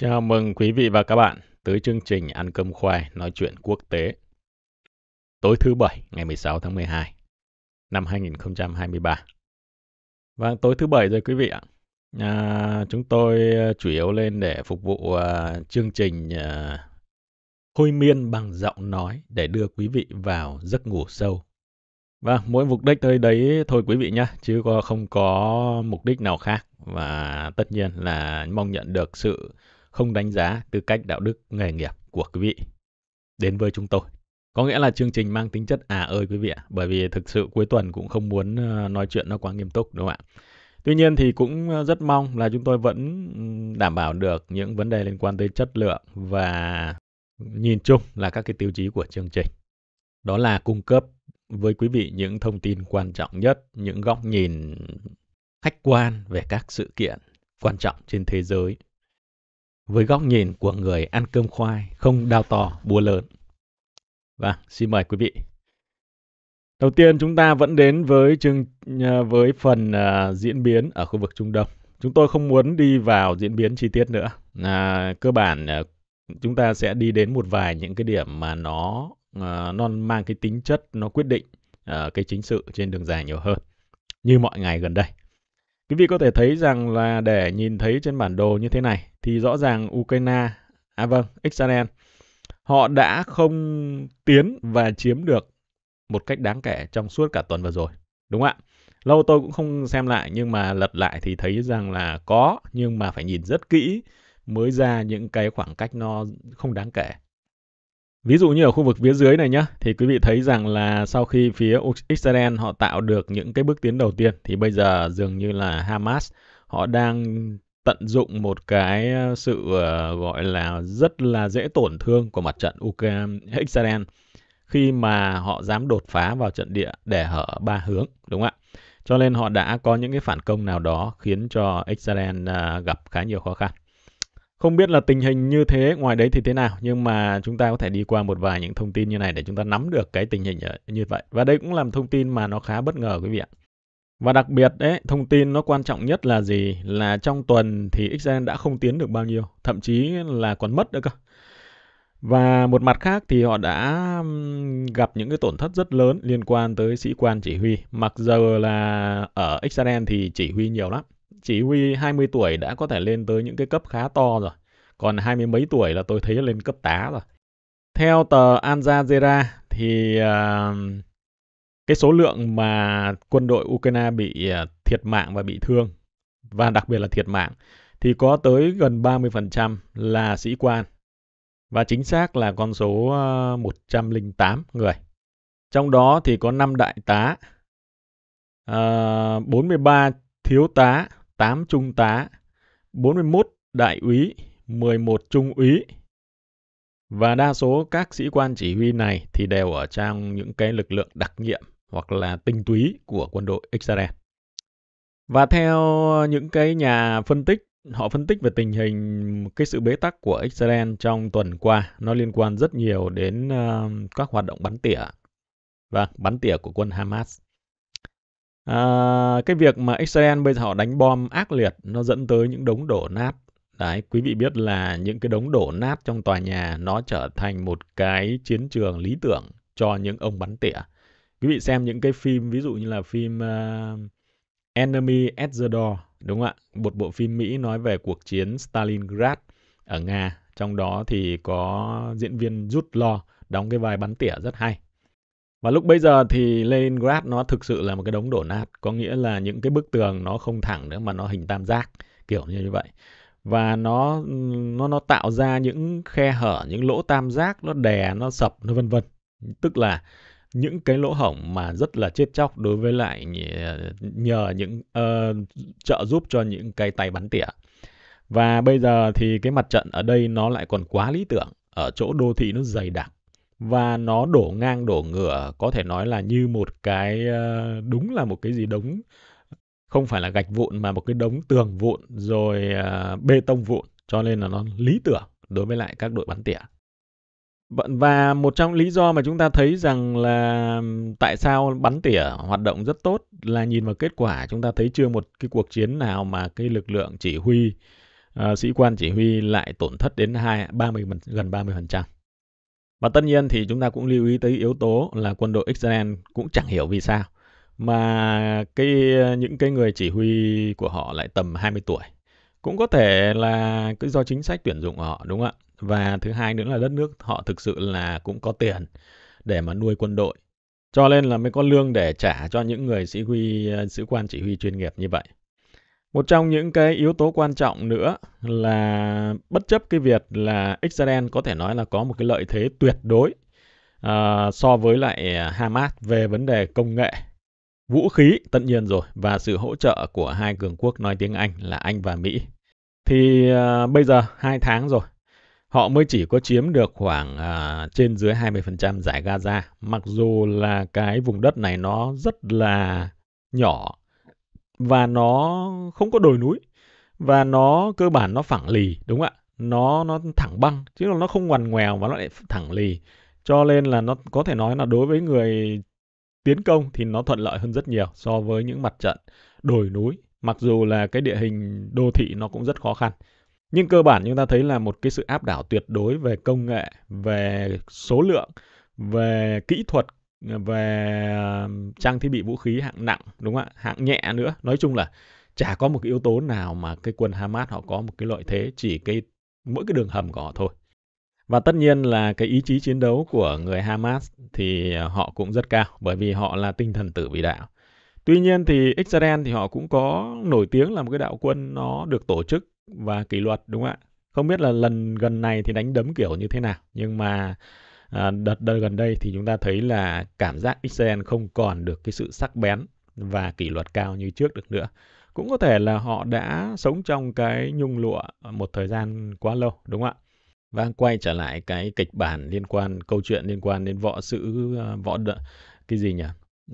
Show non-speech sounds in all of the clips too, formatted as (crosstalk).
Chào mừng quý vị và các bạn tới chương trình Ăn cơm khoai nói chuyện quốc tế. Tối thứ Bảy ngày 16 tháng 12 năm 2023. Và vâng, tối thứ Bảy rồi quý vị ạ. À, chúng tôi à, chủ yếu lên để phục vụ à, chương trình à, hôi miên bằng giọng nói để đưa quý vị vào giấc ngủ sâu. Và vâng, mỗi mục đích tới đấy thôi quý vị nhé, chứ không có mục đích nào khác. Và tất nhiên là mong nhận được sự không đánh giá tư cách đạo đức nghề nghiệp của quý vị đến với chúng tôi. Có nghĩa là chương trình mang tính chất à ơi quý vị ạ, bởi vì thực sự cuối tuần cũng không muốn ờ, nói chuyện nó quá nghiêm túc đúng không ạ? Tuy nhiên thì cũng ờ, rất mong là chúng tôi vẫn đảm bảo được những vấn đề liên quan tới chất lượng và nhìn chung là các cái tiêu chí của chương trình. Đó là cung cấp với quý vị những thông tin quan trọng nhất, những góc nhìn khách quan về các sự kiện quan trọng trên thế giới với góc nhìn của người ăn cơm khoai, không đao to, búa lớn. Và vâng, xin mời quý vị. Đầu tiên chúng ta vẫn đến với chương ờ, với phần uh, diễn biến ở khu vực Trung Đông. Chúng tôi không muốn đi vào diễn biến chi tiết nữa. À, cơ bản uh, chúng ta sẽ đi đến một vài những cái điểm mà nó uh, nó mang cái tính chất nó quyết định uh, cái chính sự trên đường dài nhiều hơn như mọi ngày gần đây. Quý vị có thể thấy rằng là để nhìn thấy trên bản đồ như thế này thì rõ ràng Ukraine, à vâng, Israel, họ đã không tiến và chiếm được một cách đáng kể trong suốt cả tuần vừa rồi. Đúng không ạ? Lâu tôi cũng không xem lại nhưng mà lật lại thì thấy rằng là có nhưng mà phải nhìn rất kỹ mới ra những cái khoảng cách nó không đáng kể. Ví dụ như ở khu vực phía dưới này nhá, thì quý vị thấy rằng là sau khi phía Israel họ tạo được những cái bước tiến đầu tiên thì bây giờ dường như là Hamas họ đang tận dụng một cái ờ, sự ờ, gọi là rất là dễ tổn thương của mặt trận Ukraine Israel khi mà họ dám đột phá vào trận địa để hở ba hướng đúng không ạ? Cho nên họ đã có những cái phản công nào đó khiến cho Israel ờ, gặp khá nhiều khó khăn. Không biết là tình hình như thế ngoài đấy thì thế nào nhưng mà chúng ta có thể đi qua một vài những thông tin như này để chúng ta nắm được cái tình hình như vậy. Và đây cũng làm thông tin mà nó khá bất ngờ quý vị ạ. Và đặc biệt đấy, thông tin nó quan trọng nhất là gì? Là trong tuần thì Israel đã không tiến được bao nhiêu, thậm chí là còn mất nữa cơ. Và một mặt khác thì họ đã gặp những cái tổn thất rất lớn liên quan tới sĩ quan chỉ huy. Mặc dù là ở Israel thì chỉ huy nhiều lắm chỉ huy 20 tuổi đã có thể lên tới những cái cấp khá to rồi. Còn hai mươi mấy tuổi là tôi thấy lên cấp tá rồi. Theo tờ Al Jazeera thì uh, cái số lượng mà quân đội Ukraine bị à, thiệt mạng và bị thương và đặc biệt là thiệt mạng thì có tới gần 30% là sĩ quan và chính xác là con số 108 à, người. Trong đó thì có 5 đại tá, uh, 43 thiếu tá, 8 trung tá, 41 đại úy, 11 trung úy. Và đa số các sĩ quan chỉ huy này thì đều ở trong những cái lực lượng đặc nhiệm hoặc là tinh túy của quân đội Israel. Và theo những cái nhà phân tích, họ phân tích về tình hình cái sự bế tắc của Israel trong tuần qua, nó liên quan rất nhiều đến ờ, các hoạt động bắn tỉa và vâng, bắn tỉa của quân Hamas à, cái việc mà Israel bây giờ họ đánh bom ác liệt nó dẫn tới những đống đổ nát đấy quý vị biết là những cái đống đổ nát trong tòa nhà nó trở thành một cái chiến trường lý tưởng cho những ông bắn tỉa quý vị xem những cái phim ví dụ như là phim uh, Enemy at the Door đúng không ạ một bộ phim Mỹ nói về cuộc chiến Stalingrad ở Nga trong đó thì có diễn viên Jude Law đóng cái vai bắn tỉa rất hay và lúc bây giờ thì Leningrad nó thực sự là một cái đống đổ nát, có nghĩa là những cái bức tường nó không thẳng nữa mà nó hình tam giác kiểu như vậy. Và nó nó nó tạo ra những khe hở, những lỗ tam giác, nó đè, nó sập, nó vân vân. Tức là những cái lỗ hổng mà rất là chết chóc đối với lại ờ, nhờ những uh, trợ giúp cho những cái tay bắn tỉa. Và bây giờ thì cái mặt trận ở đây nó lại còn quá lý tưởng, ở chỗ đô thị nó dày đặc và nó đổ ngang đổ ngửa có thể nói là như một cái ờ, đúng là một cái gì đống không phải là gạch vụn mà một cái đống tường vụn rồi ờ, bê tông vụn cho nên là nó lý tưởng đối với lại các đội bắn tỉa vâng, và một trong lý do mà chúng ta thấy rằng là tại sao bắn tỉa hoạt động rất tốt là nhìn vào kết quả chúng ta thấy chưa một cái cuộc chiến nào mà cái lực lượng chỉ huy uh, sĩ quan chỉ huy lại tổn thất đến hai 30 gần 30% và tất nhiên thì chúng ta cũng lưu ý tới yếu tố là quân đội Israel cũng chẳng hiểu vì sao mà cái những cái người chỉ huy của họ lại tầm 20 tuổi. Cũng có thể là cứ do chính sách tuyển dụng của họ đúng không ạ? Và thứ hai nữa là đất nước họ thực sự là cũng có tiền để mà nuôi quân đội. Cho nên là mới có lương để trả cho những người sĩ huy ờ, sĩ quan chỉ huy chuyên nghiệp như vậy. Một trong những cái yếu tố quan trọng nữa là bất chấp cái việc là Israel có thể nói là có một cái lợi thế tuyệt đối uh, so với lại Hamas về vấn đề công nghệ, vũ khí tất nhiên rồi và sự hỗ trợ của hai cường quốc nói tiếng Anh là Anh và Mỹ. Thì uh, bây giờ hai tháng rồi, họ mới chỉ có chiếm được khoảng uh, trên dưới 20% giải Gaza, mặc dù là cái vùng đất này nó rất là nhỏ và nó không có đồi núi và nó cơ bản nó phẳng lì đúng không ạ nó nó thẳng băng chứ nó không ngoằn ngoèo và nó lại thẳng lì cho nên là nó có thể nói là đối với người tiến công thì nó thuận lợi hơn rất nhiều so với những mặt trận đồi núi mặc dù là cái địa hình đô thị nó cũng rất khó khăn nhưng cơ bản chúng ta thấy là một cái sự áp đảo tuyệt đối về công nghệ về số lượng về kỹ thuật về trang thiết bị vũ khí hạng nặng đúng không ạ hạng nhẹ nữa nói chung là chả có một cái yếu tố nào mà cái quân Hamas họ có một cái lợi thế chỉ cái mỗi cái đường hầm của họ thôi và tất nhiên là cái ý chí chiến đấu của người Hamas thì à, họ cũng rất cao bởi vì họ là tinh thần tử vì đạo tuy nhiên thì Israel thì họ cũng có nổi tiếng là một cái đạo quân nó được tổ chức và kỷ luật đúng không ạ không biết là lần gần này thì đánh đấm kiểu như thế nào nhưng mà À, đợt, đợt gần đây thì chúng ta thấy là cảm giác Israel không còn được cái sự sắc bén và kỷ luật cao như trước được nữa. Cũng có thể là họ đã sống trong cái nhung lụa một thời gian quá lâu, đúng không ạ? Và quay trở lại cái kịch bản liên quan, câu chuyện liên quan đến võ sĩ ờ, võ đợ, cái gì nhỉ?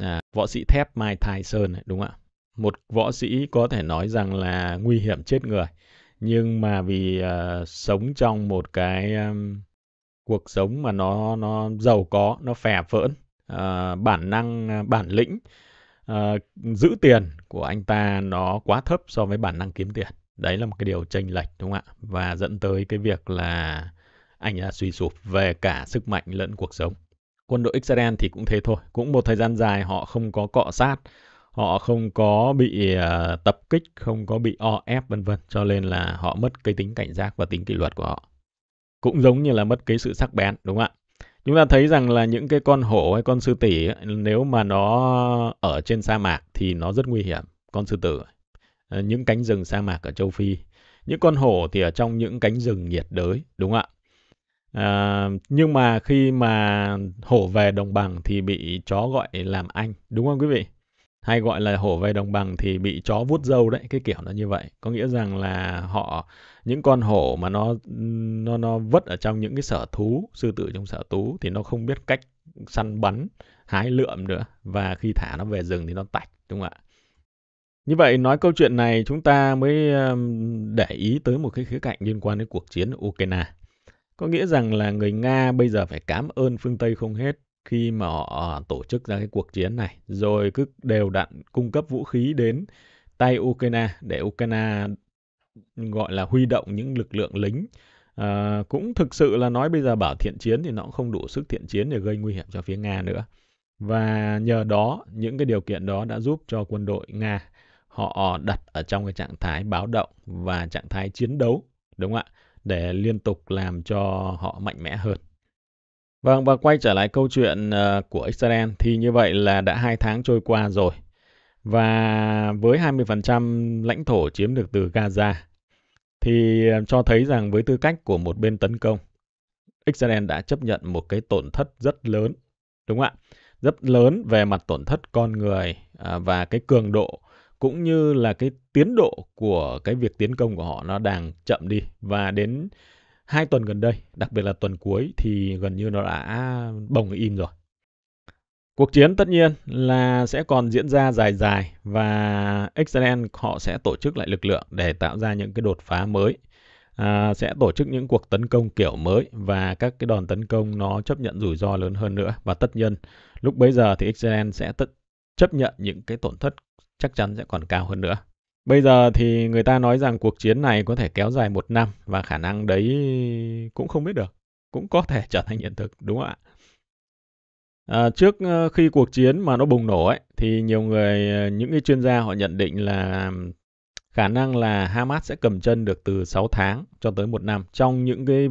À, võ sĩ thép mai thai sơn, đúng không ạ? Một võ sĩ có thể nói rằng là nguy hiểm chết người, nhưng mà vì uh, sống trong một cái... Um, cuộc sống mà nó nó giàu có nó phè phỡn à, bản năng à, bản lĩnh à, giữ tiền của anh ta nó quá thấp so với bản năng kiếm tiền đấy là một cái điều chênh lệch đúng không ạ và dẫn tới cái việc là anh đã suy sụp về cả sức mạnh lẫn cuộc sống quân đội Israel thì cũng thế thôi cũng một thời gian dài họ không có cọ sát họ không có bị à, tập kích không có bị o ép vân vân cho nên là họ mất cái tính cảnh giác và tính kỷ luật của họ cũng giống như là mất cái sự sắc bén đúng không ạ chúng ta thấy rằng là những cái con hổ hay con sư tỷ nếu mà nó ở trên sa mạc thì nó rất nguy hiểm con sư tử ờ, những cánh rừng sa mạc ở châu phi những con hổ thì ở trong những cánh rừng nhiệt đới đúng không ạ à, nhưng mà khi mà hổ về đồng bằng thì bị chó gọi làm anh đúng không quý vị hay gọi là hổ về đồng bằng thì bị chó vuốt dâu đấy cái kiểu nó như vậy có nghĩa rằng là họ những con hổ mà nó nó nó vất ở trong những cái sở thú sư tử trong sở thú thì nó không biết cách săn bắn hái lượm nữa và khi thả nó về rừng thì nó tạch đúng không ạ như vậy nói câu chuyện này chúng ta mới để ý tới một cái khía cạnh liên quan đến cuộc chiến ở Ukraine. Có nghĩa rằng là người Nga bây giờ phải cảm ơn phương Tây không hết khi mà họ ờ, tổ chức ra cái cuộc chiến này rồi cứ đều đặn cung cấp vũ khí đến tay Ukraine để Ukraine gọi là huy động những lực lượng lính à, cũng thực sự là nói bây giờ bảo thiện chiến thì nó cũng không đủ sức thiện chiến để gây nguy hiểm cho phía nga nữa và nhờ đó những cái điều kiện đó đã giúp cho quân đội nga họ đặt ở trong cái trạng thái báo động và trạng thái chiến đấu đúng không ạ để liên tục làm cho họ mạnh mẽ hơn Vâng, và quay trở lại câu chuyện ờ, của Israel thì như vậy là đã hai tháng trôi qua rồi và với 20% lãnh thổ chiếm được từ Gaza thì ờ, cho thấy rằng với tư cách của một bên tấn công, Israel đã chấp nhận một cái tổn thất rất lớn, đúng không ạ? Rất lớn về mặt tổn thất con người ờ, và cái cường độ cũng như là cái tiến độ của cái việc tiến công của họ nó đang chậm đi và đến hai tuần gần đây, đặc biệt là tuần cuối thì gần như nó đã bồng im rồi. Cuộc chiến tất nhiên là sẽ còn diễn ra dài dài và Israel họ sẽ tổ chức lại lực lượng để tạo ra những cái đột phá mới. À, sẽ tổ chức những cuộc tấn công kiểu mới và các cái đòn tấn công nó chấp nhận rủi ro lớn hơn nữa và tất nhiên lúc bấy giờ thì Israel sẽ tất chấp nhận những cái tổn thất chắc chắn sẽ còn cao hơn nữa. Bây giờ thì người ta nói rằng cuộc chiến này có thể kéo dài một năm và khả năng đấy cũng không biết được, cũng có thể trở thành hiện thực đúng không ạ? À, trước ờ, khi cuộc chiến mà nó bùng nổ ấy thì nhiều người ờ, những cái chuyên gia họ nhận định là khả năng là Hamas sẽ cầm chân được từ 6 tháng cho tới một năm trong những cái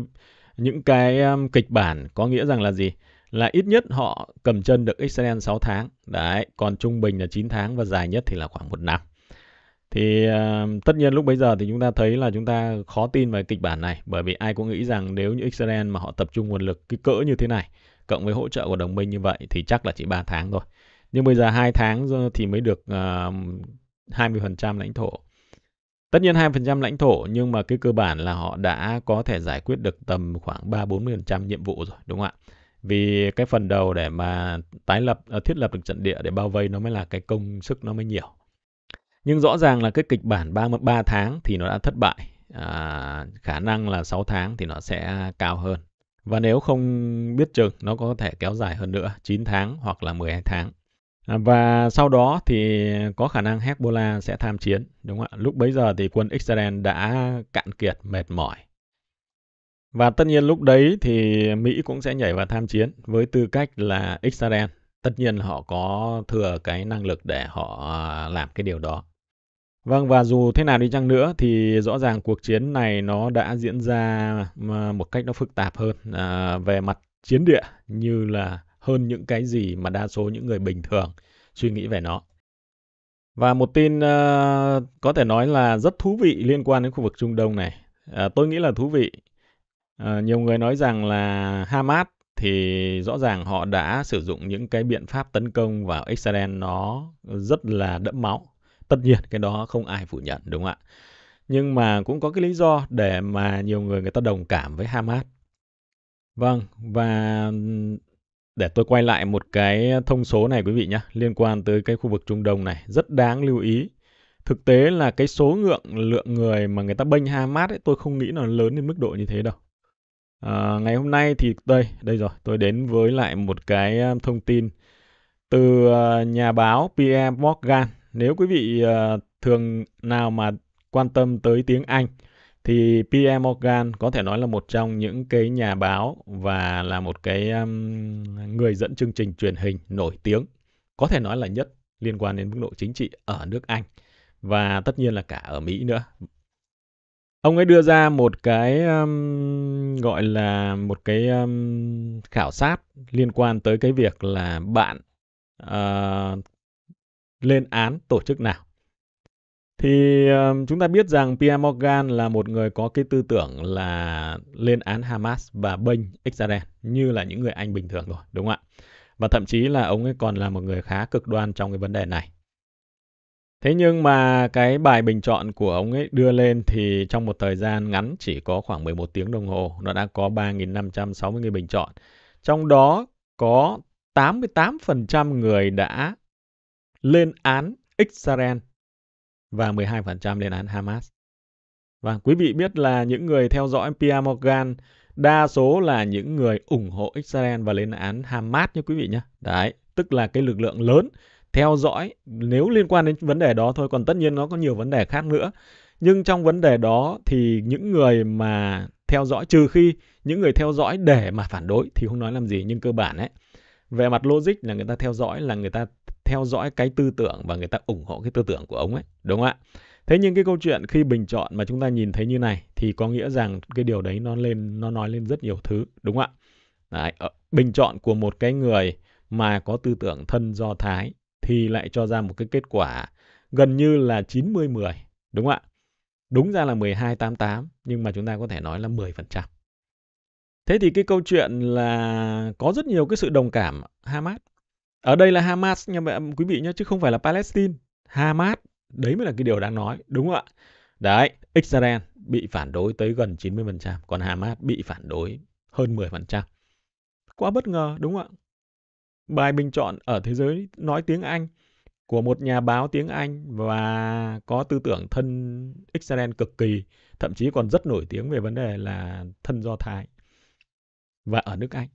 những cái um, kịch bản có nghĩa rằng là gì? Là ít nhất họ cầm chân được Israel 6 tháng. Đấy, còn trung bình là 9 tháng và dài nhất thì là khoảng một năm. Thì uh, tất nhiên lúc bấy giờ thì chúng ta thấy là chúng ta khó tin về kịch bản này bởi vì ai cũng nghĩ rằng nếu như Israel mà họ tập trung nguồn lực cái cỡ như thế này cộng với hỗ trợ của đồng minh như vậy thì chắc là chỉ 3 tháng thôi. Nhưng bây giờ 2 tháng thì mới được uh, ờ, 20% lãnh thổ. Tất nhiên 2% lãnh thổ nhưng mà cái cơ bản là họ đã có thể giải quyết được tầm khoảng 3-40% nhiệm vụ rồi, đúng không ạ? Vì cái phần đầu để mà tái lập ờ, thiết lập được trận địa để bao vây nó mới là cái công sức nó mới nhiều. Nhưng rõ ràng là cái kịch bản 3, 3 tháng thì nó đã thất bại. À, khả năng là 6 tháng thì nó sẽ cao hơn và nếu không biết chừng nó có thể kéo dài hơn nữa 9 tháng hoặc là 12 tháng. À, và sau đó thì có khả năng Hezbollah sẽ tham chiến, đúng không ạ? Lúc bấy giờ thì quân Israel đã cạn kiệt, mệt mỏi. Và tất nhiên lúc đấy thì Mỹ cũng sẽ nhảy vào tham chiến với tư cách là Israel. Tất nhiên họ có thừa cái năng lực để họ làm cái điều đó. Vâng và dù thế nào đi chăng nữa thì rõ ràng cuộc chiến này nó đã diễn ra một cách nó phức tạp hơn à, về mặt chiến địa như là hơn những cái gì mà đa số những người bình thường suy nghĩ về nó. Và một tin uh, có thể nói là rất thú vị liên quan đến khu vực Trung Đông này. À, tôi nghĩ là thú vị. À, nhiều người nói rằng là Hamas thì rõ ràng họ đã sử dụng những cái biện pháp tấn công vào Israel nó rất là đẫm máu tất nhiên cái đó không ai phủ nhận đúng không ạ nhưng mà cũng có cái lý do để mà nhiều người người ta đồng cảm với Hamas vâng và để tôi quay lại một cái thông số này quý vị nhé liên quan tới cái khu vực Trung Đông này rất đáng lưu ý thực tế là cái số lượng lượng người mà người ta bênh Hamas ấy tôi không nghĩ là lớn đến mức độ như thế đâu à, ngày hôm nay thì đây đây rồi tôi đến với lại một cái à, thông tin từ à, nhà báo Pierre Morgan nếu quý vị à, thường nào mà quan tâm tới tiếng Anh thì Pierre Morgan có thể nói là một trong những cái nhà báo và là một cái um, người dẫn chương trình truyền hình nổi tiếng, có thể nói là nhất liên quan đến mức độ chính trị ở nước Anh và tất nhiên là cả ở Mỹ nữa. Ông ấy đưa ra một cái um, gọi là một cái um, khảo sát liên quan tới cái việc là bạn uh, lên án tổ chức nào. Thì chúng ta biết rằng Pierre Morgan là một người có cái tư tưởng là lên án Hamas và bênh Israel như là những người Anh bình thường rồi, đúng không ạ? Và thậm chí là ông ấy còn là một người khá cực đoan trong cái vấn đề này. Thế nhưng mà cái bài bình chọn của ông ấy đưa lên thì trong một thời gian ngắn chỉ có khoảng 11 tiếng đồng hồ, nó đã có 3.560 người bình chọn. Trong đó có 88% người đã lên án Israel và 12% lên án Hamas. Và vâng, quý vị biết là những người theo dõi Pierre Morgan đa số là những người ủng hộ Israel và lên án Hamas như quý vị nhé. Đấy, tức là cái lực lượng lớn theo dõi nếu liên quan đến vấn đề đó thôi còn tất nhiên nó có nhiều vấn đề khác nữa nhưng trong vấn đề đó thì những người mà theo dõi trừ khi những người theo dõi để mà phản đối thì không nói làm gì nhưng cơ bản ấy về mặt logic là người ta theo dõi là người ta theo dõi cái tư tưởng và người ta ủng hộ cái tư tưởng của ông ấy đúng không ạ thế nhưng cái câu chuyện khi bình chọn mà chúng ta nhìn thấy như này thì có nghĩa rằng cái điều đấy nó lên nó nói lên rất nhiều thứ đúng không ạ đấy, ờ, bình chọn của một cái người mà có tư tưởng thân do thái thì lại cho ra một cái kết quả gần như là 90-10 đúng không ạ đúng ra là 12-88 nhưng mà chúng ta có thể nói là 10% Thế thì cái câu chuyện là có rất nhiều cái sự đồng cảm Hamas ở đây là Hamas nha quý vị nhé chứ không phải là Palestine Hamas đấy mới là cái điều đáng nói đúng không ạ đấy Israel bị phản đối tới gần 90% còn Hamas bị phản đối hơn 10% quá bất ngờ đúng không ạ bài bình chọn ở thế giới nói tiếng Anh của một nhà báo tiếng Anh và có tư tưởng thân Israel cực kỳ, thậm chí còn rất nổi tiếng về vấn đề là thân Do Thái và ở nước Anh.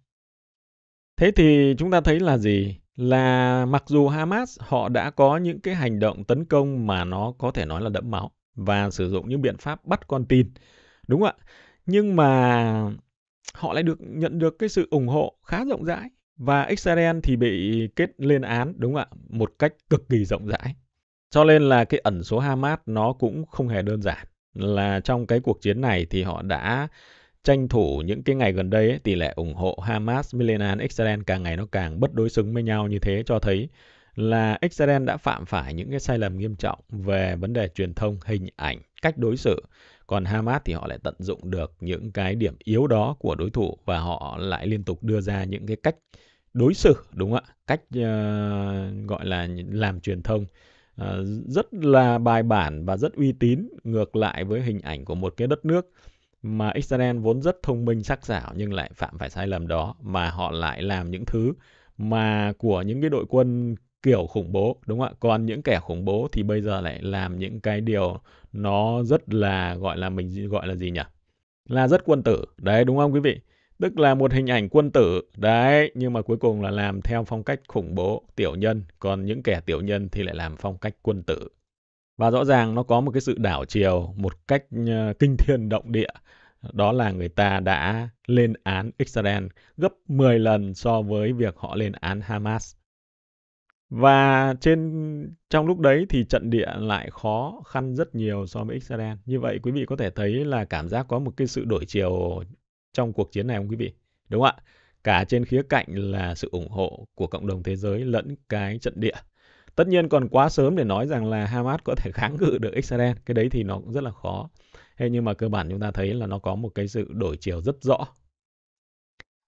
Thế thì chúng ta thấy là gì? là mặc dù Hamas họ đã có những cái hành động tấn công mà nó có thể nói là đẫm máu và sử dụng những biện pháp bắt con tin. Đúng ạ. Nhưng mà họ lại được nhận được cái sự ủng hộ khá rộng rãi và Israel thì bị kết lên án đúng không ạ, một cách cực kỳ rộng rãi. Cho nên là cái ẩn số Hamas nó cũng không hề đơn giản. Là trong cái cuộc chiến này thì họ đã tranh thủ những cái ngày gần đây ấy, tỷ lệ ủng hộ Hamas với lên án Israel càng ngày nó càng bất đối xứng với nhau như thế cho thấy là Israel đã phạm phải những cái sai lầm nghiêm trọng về vấn đề truyền thông, hình ảnh, cách đối xử. Còn Hamas thì họ lại tận dụng được những cái điểm yếu đó của đối thủ và họ lại liên tục đưa ra những cái cách đối xử đúng không ạ? Cách uh, gọi là làm truyền thông uh, rất là bài bản và rất uy tín ngược lại với hình ảnh của một cái đất nước mà Israel vốn rất thông minh sắc sảo nhưng lại phạm phải sai lầm đó mà họ lại làm những thứ mà của những cái đội quân kiểu khủng bố đúng không ạ còn những kẻ khủng bố thì bây giờ lại làm những cái điều nó rất là gọi là mình gọi là gì nhỉ là rất quân tử đấy đúng không quý vị tức là một hình ảnh quân tử đấy nhưng mà cuối cùng là làm theo phong cách khủng bố tiểu nhân còn những kẻ tiểu nhân thì lại làm phong cách quân tử và rõ ràng nó có một cái sự đảo chiều một cách ờ, kinh thiên động địa đó là người ta đã lên án Israel gấp 10 lần so với việc họ lên án Hamas. Và trên trong lúc đấy thì trận địa lại khó khăn rất nhiều so với Israel. Như vậy quý vị có thể thấy là cảm giác có một cái sự đổi chiều trong cuộc chiến này không quý vị? Đúng không ạ? Cả trên khía cạnh là sự ủng hộ của cộng đồng thế giới lẫn cái trận địa. Tất nhiên còn quá sớm để nói rằng là Hamas có thể (laughs) kháng cự được Israel. Cái đấy thì nó cũng rất là khó. Thế nhưng mà cơ bản chúng ta thấy là nó có một cái sự đổi chiều rất rõ.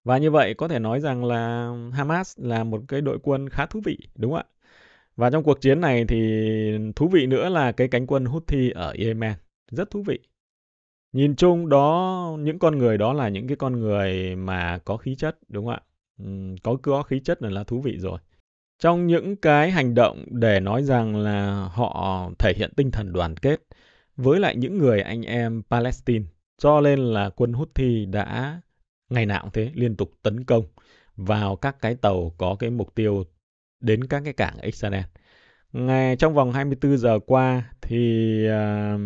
Và như vậy có thể nói rằng là Hamas là một cái đội quân khá thú vị, đúng không ạ? Và trong cuộc chiến này thì thú vị nữa là cái cánh quân Houthi ở Yemen, rất thú vị. Nhìn chung đó những con người đó là những cái con người mà có khí chất đúng không ạ? có có khí chất là, là thú vị rồi. Trong những cái hành động để nói rằng là họ thể hiện tinh thần đoàn kết với lại những người anh em Palestine. Cho nên là quân Houthi đã ngày nào cũng thế liên tục tấn công vào các cái tàu có cái mục tiêu đến các cái cảng Israel. Ngày trong vòng 24 giờ qua thì uh,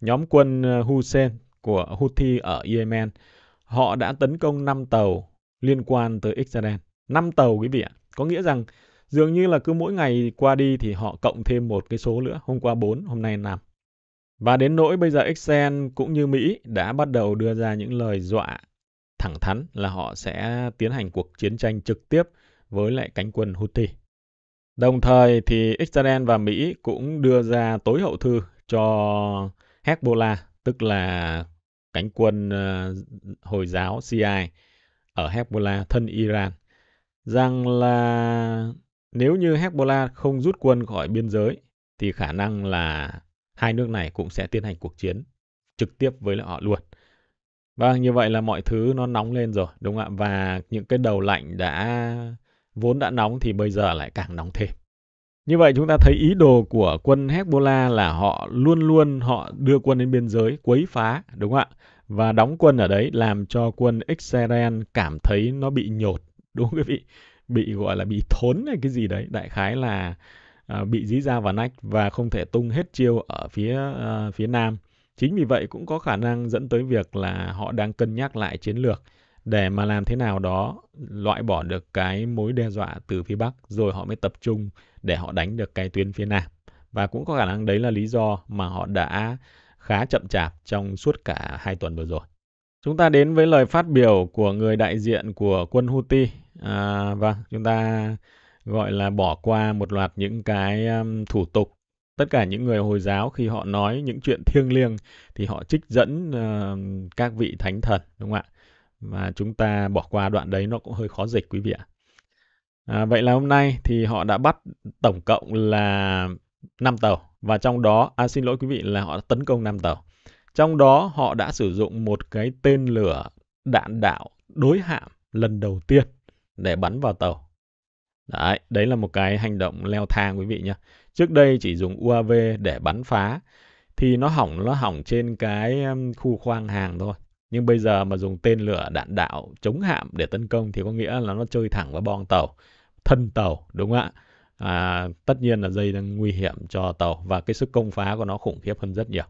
nhóm quân à, Hussein của Houthi ở Yemen họ đã tấn công 5 tàu liên quan tới Israel. 5 tàu quý vị ạ. Có nghĩa rằng dường như là cứ mỗi ngày qua đi thì họ cộng thêm một cái số nữa, hôm qua 4, hôm nay 5. Và đến nỗi bây giờ Excel cũng như Mỹ đã bắt đầu đưa ra những lời dọa thẳng thắn là họ sẽ tiến hành cuộc chiến tranh trực tiếp với lại cánh quân Houthi. Đồng thời thì Israel và Mỹ cũng đưa ra tối hậu thư cho Hezbollah, tức là cánh quân ờ, Hồi giáo CI ở Hezbollah thân Iran, rằng là nếu như Hezbollah không rút quân khỏi biên giới thì khả năng là hai nước này cũng sẽ tiến hành cuộc chiến trực tiếp với họ luôn. và vâng, như vậy là mọi thứ nó nóng lên rồi, đúng không ạ? Và những cái đầu lạnh đã vốn đã nóng thì bây giờ lại càng nóng thêm. Như vậy chúng ta thấy ý đồ của quân Hezbollah là họ luôn luôn họ đưa quân đến biên giới quấy phá, đúng không ạ? Và đóng quân ở đấy làm cho quân Israel cảm thấy nó bị nhột, đúng không quý vị? Bị gọi là bị thốn hay cái gì đấy, đại khái là À, bị dí ra vào nách và không thể tung hết chiêu ở phía à, phía nam. Chính vì vậy cũng có khả năng dẫn tới việc là họ đang cân nhắc lại chiến lược để mà làm thế nào đó loại bỏ được cái mối đe dọa từ phía Bắc rồi họ mới tập trung để họ đánh được cái tuyến phía Nam. Và cũng có khả năng đấy là lý do mà họ đã khá chậm chạp trong suốt cả hai tuần vừa rồi. Chúng ta đến với lời phát biểu của người đại diện của quân Houthi. À, vâng, chúng ta gọi là bỏ qua một loạt những cái um, thủ tục tất cả những người hồi giáo khi họ nói những chuyện thiêng liêng thì họ trích dẫn uh, các vị thánh thần đúng không ạ và chúng ta bỏ qua đoạn đấy nó cũng hơi khó dịch quý vị ạ à, vậy là hôm nay thì họ đã bắt tổng cộng là 5 tàu và trong đó à xin lỗi quý vị là họ đã tấn công 5 tàu trong đó họ đã sử dụng một cái tên lửa đạn đạo đối hạm lần đầu tiên để bắn vào tàu Đấy, đấy là một cái hành động leo thang quý vị nhé. Trước đây chỉ dùng UAV để bắn phá thì nó hỏng nó hỏng trên cái khu khoang hàng thôi. Nhưng bây giờ mà dùng tên lửa đạn đạo chống hạm để tấn công thì có nghĩa là nó chơi thẳng vào boong tàu, thân tàu đúng không ạ? À, tất nhiên là dây đang nguy hiểm cho tàu và cái sức công phá của nó khủng khiếp hơn rất nhiều.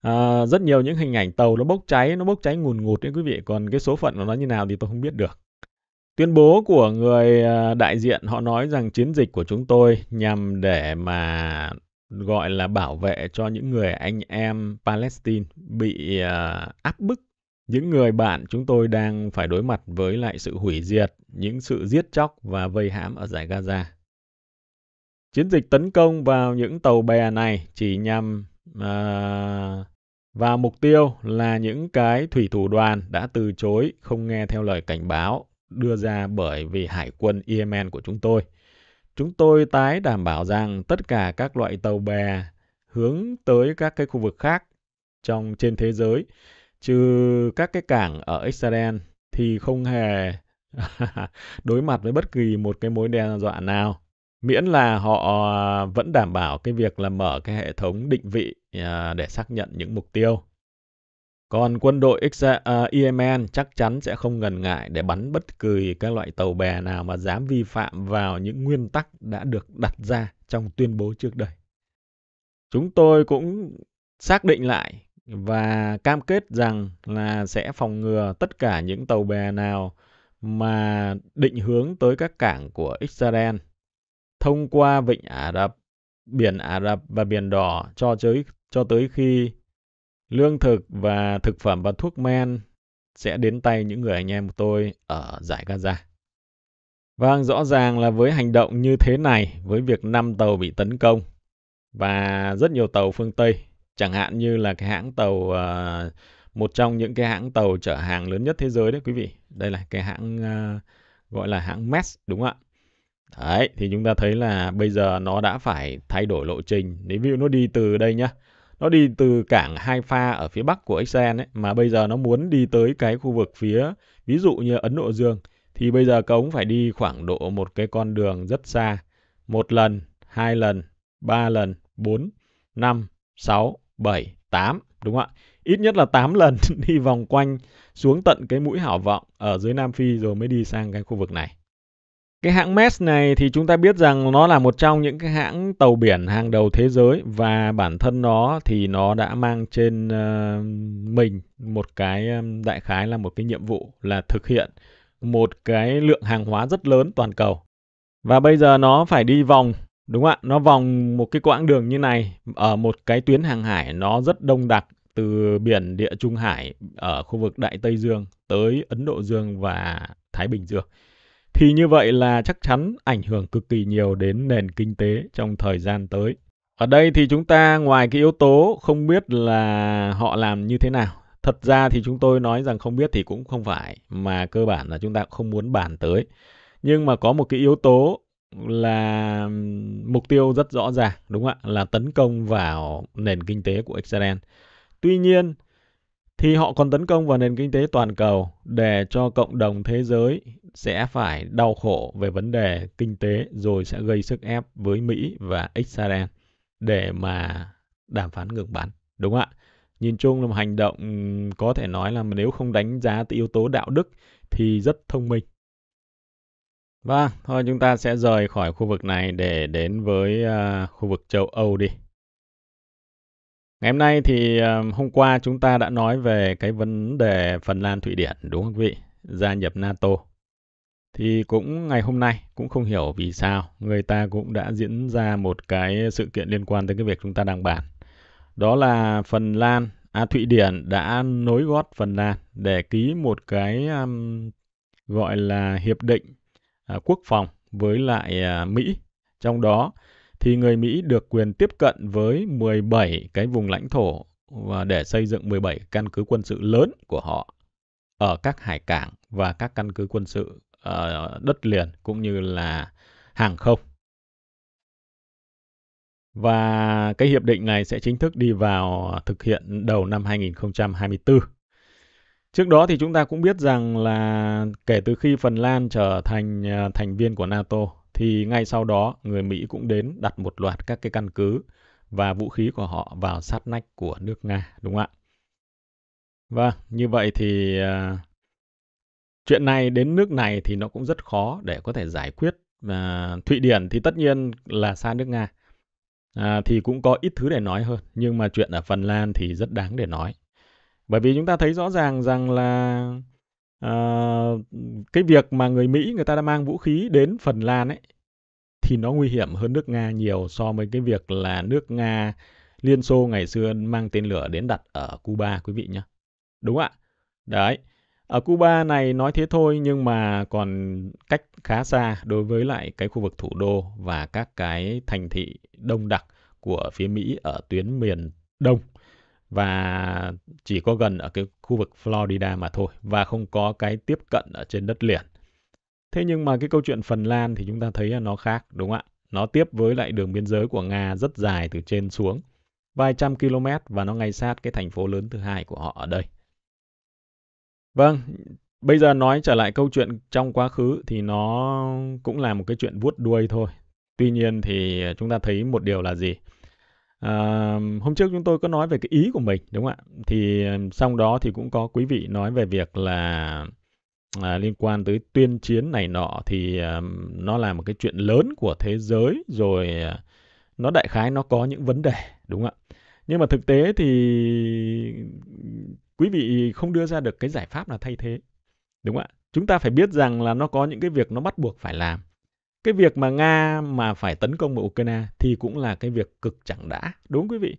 À, rất nhiều những hình ảnh tàu nó bốc cháy, nó bốc cháy ngùn ngụt đấy quý vị. Còn cái số phận của nó như nào thì tôi không biết được. Tuyên bố của người à, đại diện họ nói rằng chiến dịch của chúng tôi nhằm để mà gọi là bảo vệ cho những người anh em Palestine bị à, áp bức những người bạn chúng tôi đang phải đối mặt với lại sự hủy diệt, những sự giết chóc và vây hãm ở giải Gaza. Chiến dịch tấn công vào những tàu bè này chỉ nhằm uh, à, và mục tiêu là những cái thủy thủ đoàn đã từ chối không nghe theo lời cảnh báo đưa ra bởi vì hải quân Yemen của chúng tôi. Chúng tôi tái đảm bảo rằng tất cả các loại tàu bè hướng tới các cái khu vực khác trong trên thế giới, trừ các cái cảng ở Israel thì không hề (laughs) đối mặt với bất kỳ một cái mối đe dọa nào miễn là họ à, vẫn đảm bảo cái việc là mở cái hệ thống định vị à, để xác nhận những mục tiêu còn quân đội Israel, uh, à, Yemen chắc chắn sẽ không ngần ngại để bắn bất cứ các loại tàu bè nào mà dám vi phạm vào những nguyên tắc đã được đặt ra trong tuyên bố trước đây. Chúng tôi cũng xác định lại và cam kết rằng là sẽ phòng ngừa tất cả những tàu bè nào mà định hướng tới các cảng của Israel thông qua vịnh Ả Rập, biển Ả Rập và biển Đỏ cho tới cho tới khi Lương thực và thực phẩm và thuốc men sẽ đến tay những người anh em của tôi ở giải Gaza. Vâng, rõ ràng là với hành động như thế này, với việc 5 tàu bị tấn công và rất nhiều tàu phương Tây, chẳng hạn như là cái hãng tàu, ờ, một trong những cái hãng tàu chở hàng lớn nhất thế giới đấy quý vị. Đây là cái hãng ờ, gọi là hãng MES đúng không ạ? Đấy, thì chúng ta thấy là bây giờ nó đã phải thay đổi lộ trình. Nếu ví dụ nó đi từ đây nhá, nó đi từ cảng Haifa ở phía bắc của Israel ấy, mà bây giờ nó muốn đi tới cái khu vực phía ví dụ như Ấn Độ Dương thì bây giờ cống phải đi khoảng độ một cái con đường rất xa một lần hai lần ba lần bốn năm sáu bảy tám đúng không ạ ít nhất là tám (laughs) lần đi vòng quanh xuống tận cái mũi hảo vọng ở dưới Nam Phi rồi mới đi sang cái khu vực này cái hãng MES này thì chúng ta biết rằng nó là một trong những cái hãng tàu biển hàng đầu thế giới và bản thân nó thì nó đã mang trên ờ, mình một cái ờ, đại khái là một cái nhiệm vụ là thực hiện một cái lượng hàng hóa rất lớn toàn cầu. Và bây giờ nó phải đi vòng, đúng không ạ? Nó vòng một cái quãng đường như này ở một cái tuyến hàng hải nó rất đông đặc từ biển Địa Trung Hải ở khu vực Đại Tây Dương tới Ấn Độ Dương và Thái Bình Dương thì như vậy là chắc chắn ảnh hưởng cực kỳ nhiều đến nền kinh tế trong thời gian tới. Ở đây thì chúng ta ngoài cái yếu tố không biết là họ làm như thế nào, thật ra thì chúng tôi nói rằng không biết thì cũng không phải mà cơ bản là chúng ta không muốn bàn tới. Nhưng mà có một cái yếu tố là mục tiêu rất rõ ràng đúng không ạ là tấn công vào nền kinh tế của Israel. Tuy nhiên thì họ còn tấn công vào nền kinh tế toàn cầu để cho cộng đồng thế giới sẽ phải đau khổ về vấn đề kinh tế rồi sẽ gây sức ép với Mỹ và Israel để mà đàm phán ngừng bắn. Đúng không ạ? Nhìn chung là một hành động có thể nói là nếu không đánh giá từ yếu tố đạo đức thì rất thông minh. Và vâng, thôi chúng ta sẽ rời khỏi khu vực này để đến với uh, khu vực châu Âu đi. Ngày hôm nay thì ờ, hôm qua chúng ta đã nói về cái vấn đề Phần Lan Thụy Điển đúng không quý vị? Gia nhập NATO. Thì cũng ngày hôm nay cũng không hiểu vì sao người ta cũng đã diễn ra một cái sự kiện liên quan tới cái việc chúng ta đang bàn. Đó là Phần Lan, à Thụy Điển đã nối gót Phần Lan để ký một cái um, gọi là hiệp định uh, quốc phòng với lại uh, Mỹ. Trong đó thì người Mỹ được quyền tiếp cận với 17 cái vùng lãnh thổ và để xây dựng 17 căn cứ quân sự lớn của họ ở các hải cảng và các căn cứ quân sự ở ờ, đất liền cũng như là hàng không. Và cái hiệp định này sẽ chính thức đi vào thực hiện đầu năm 2024. Trước đó thì chúng ta cũng biết rằng là kể từ khi Phần Lan trở thành ờ, thành viên của NATO thì ngay sau đó người Mỹ cũng đến đặt một loạt các cái căn cứ và vũ khí của họ vào sát nách của nước Nga, đúng không ạ? Và vâng, như vậy thì à, chuyện này đến nước này thì nó cũng rất khó để có thể giải quyết. Uh, Thụy Điển thì tất nhiên là xa nước Nga uh, thì cũng có ít thứ để nói hơn, nhưng mà chuyện ở Phần Lan thì rất đáng để nói. Bởi vì chúng ta thấy rõ ràng rằng là Ờ, cái việc mà người Mỹ người ta đã mang vũ khí đến Phần Lan ấy thì nó nguy hiểm hơn nước Nga nhiều so với cái việc là nước Nga Liên Xô ngày xưa mang tên lửa đến đặt ở Cuba quý vị nhé. Đúng ạ. Đấy. Ở Cuba này nói thế thôi nhưng mà còn cách khá xa đối với lại cái khu vực thủ đô và các cái thành thị đông đặc của phía Mỹ ở tuyến miền Đông và chỉ có gần ở cái khu vực Florida mà thôi và không có cái tiếp cận ở trên đất liền. Thế nhưng mà cái câu chuyện Phần Lan thì chúng ta thấy là nó khác đúng không ạ? Nó tiếp với lại đường biên giới của Nga rất dài từ trên xuống, vài trăm km và nó ngay sát cái thành phố lớn thứ hai của họ ở đây. Vâng, bây giờ nói trở lại câu chuyện trong quá khứ thì nó cũng là một cái chuyện vuốt đuôi thôi. Tuy nhiên thì chúng ta thấy một điều là gì? À, hôm trước chúng tôi có nói về cái ý của mình đúng không ạ? Thì sau ờ, đó thì cũng có quý vị nói về việc là à, liên quan tới tuyên chiến này nọ thì à, nó là một cái chuyện lớn của thế giới rồi à, nó đại khái nó có những vấn đề đúng không ạ? Nhưng mà thực tế thì quý vị không đưa ra được cái giải pháp nào thay thế đúng không ạ? Chúng ta phải biết rằng là nó có những cái việc nó bắt buộc phải làm cái việc mà Nga mà phải tấn công vào Ukraine thì cũng là cái việc cực chẳng đã. Đúng không, quý vị?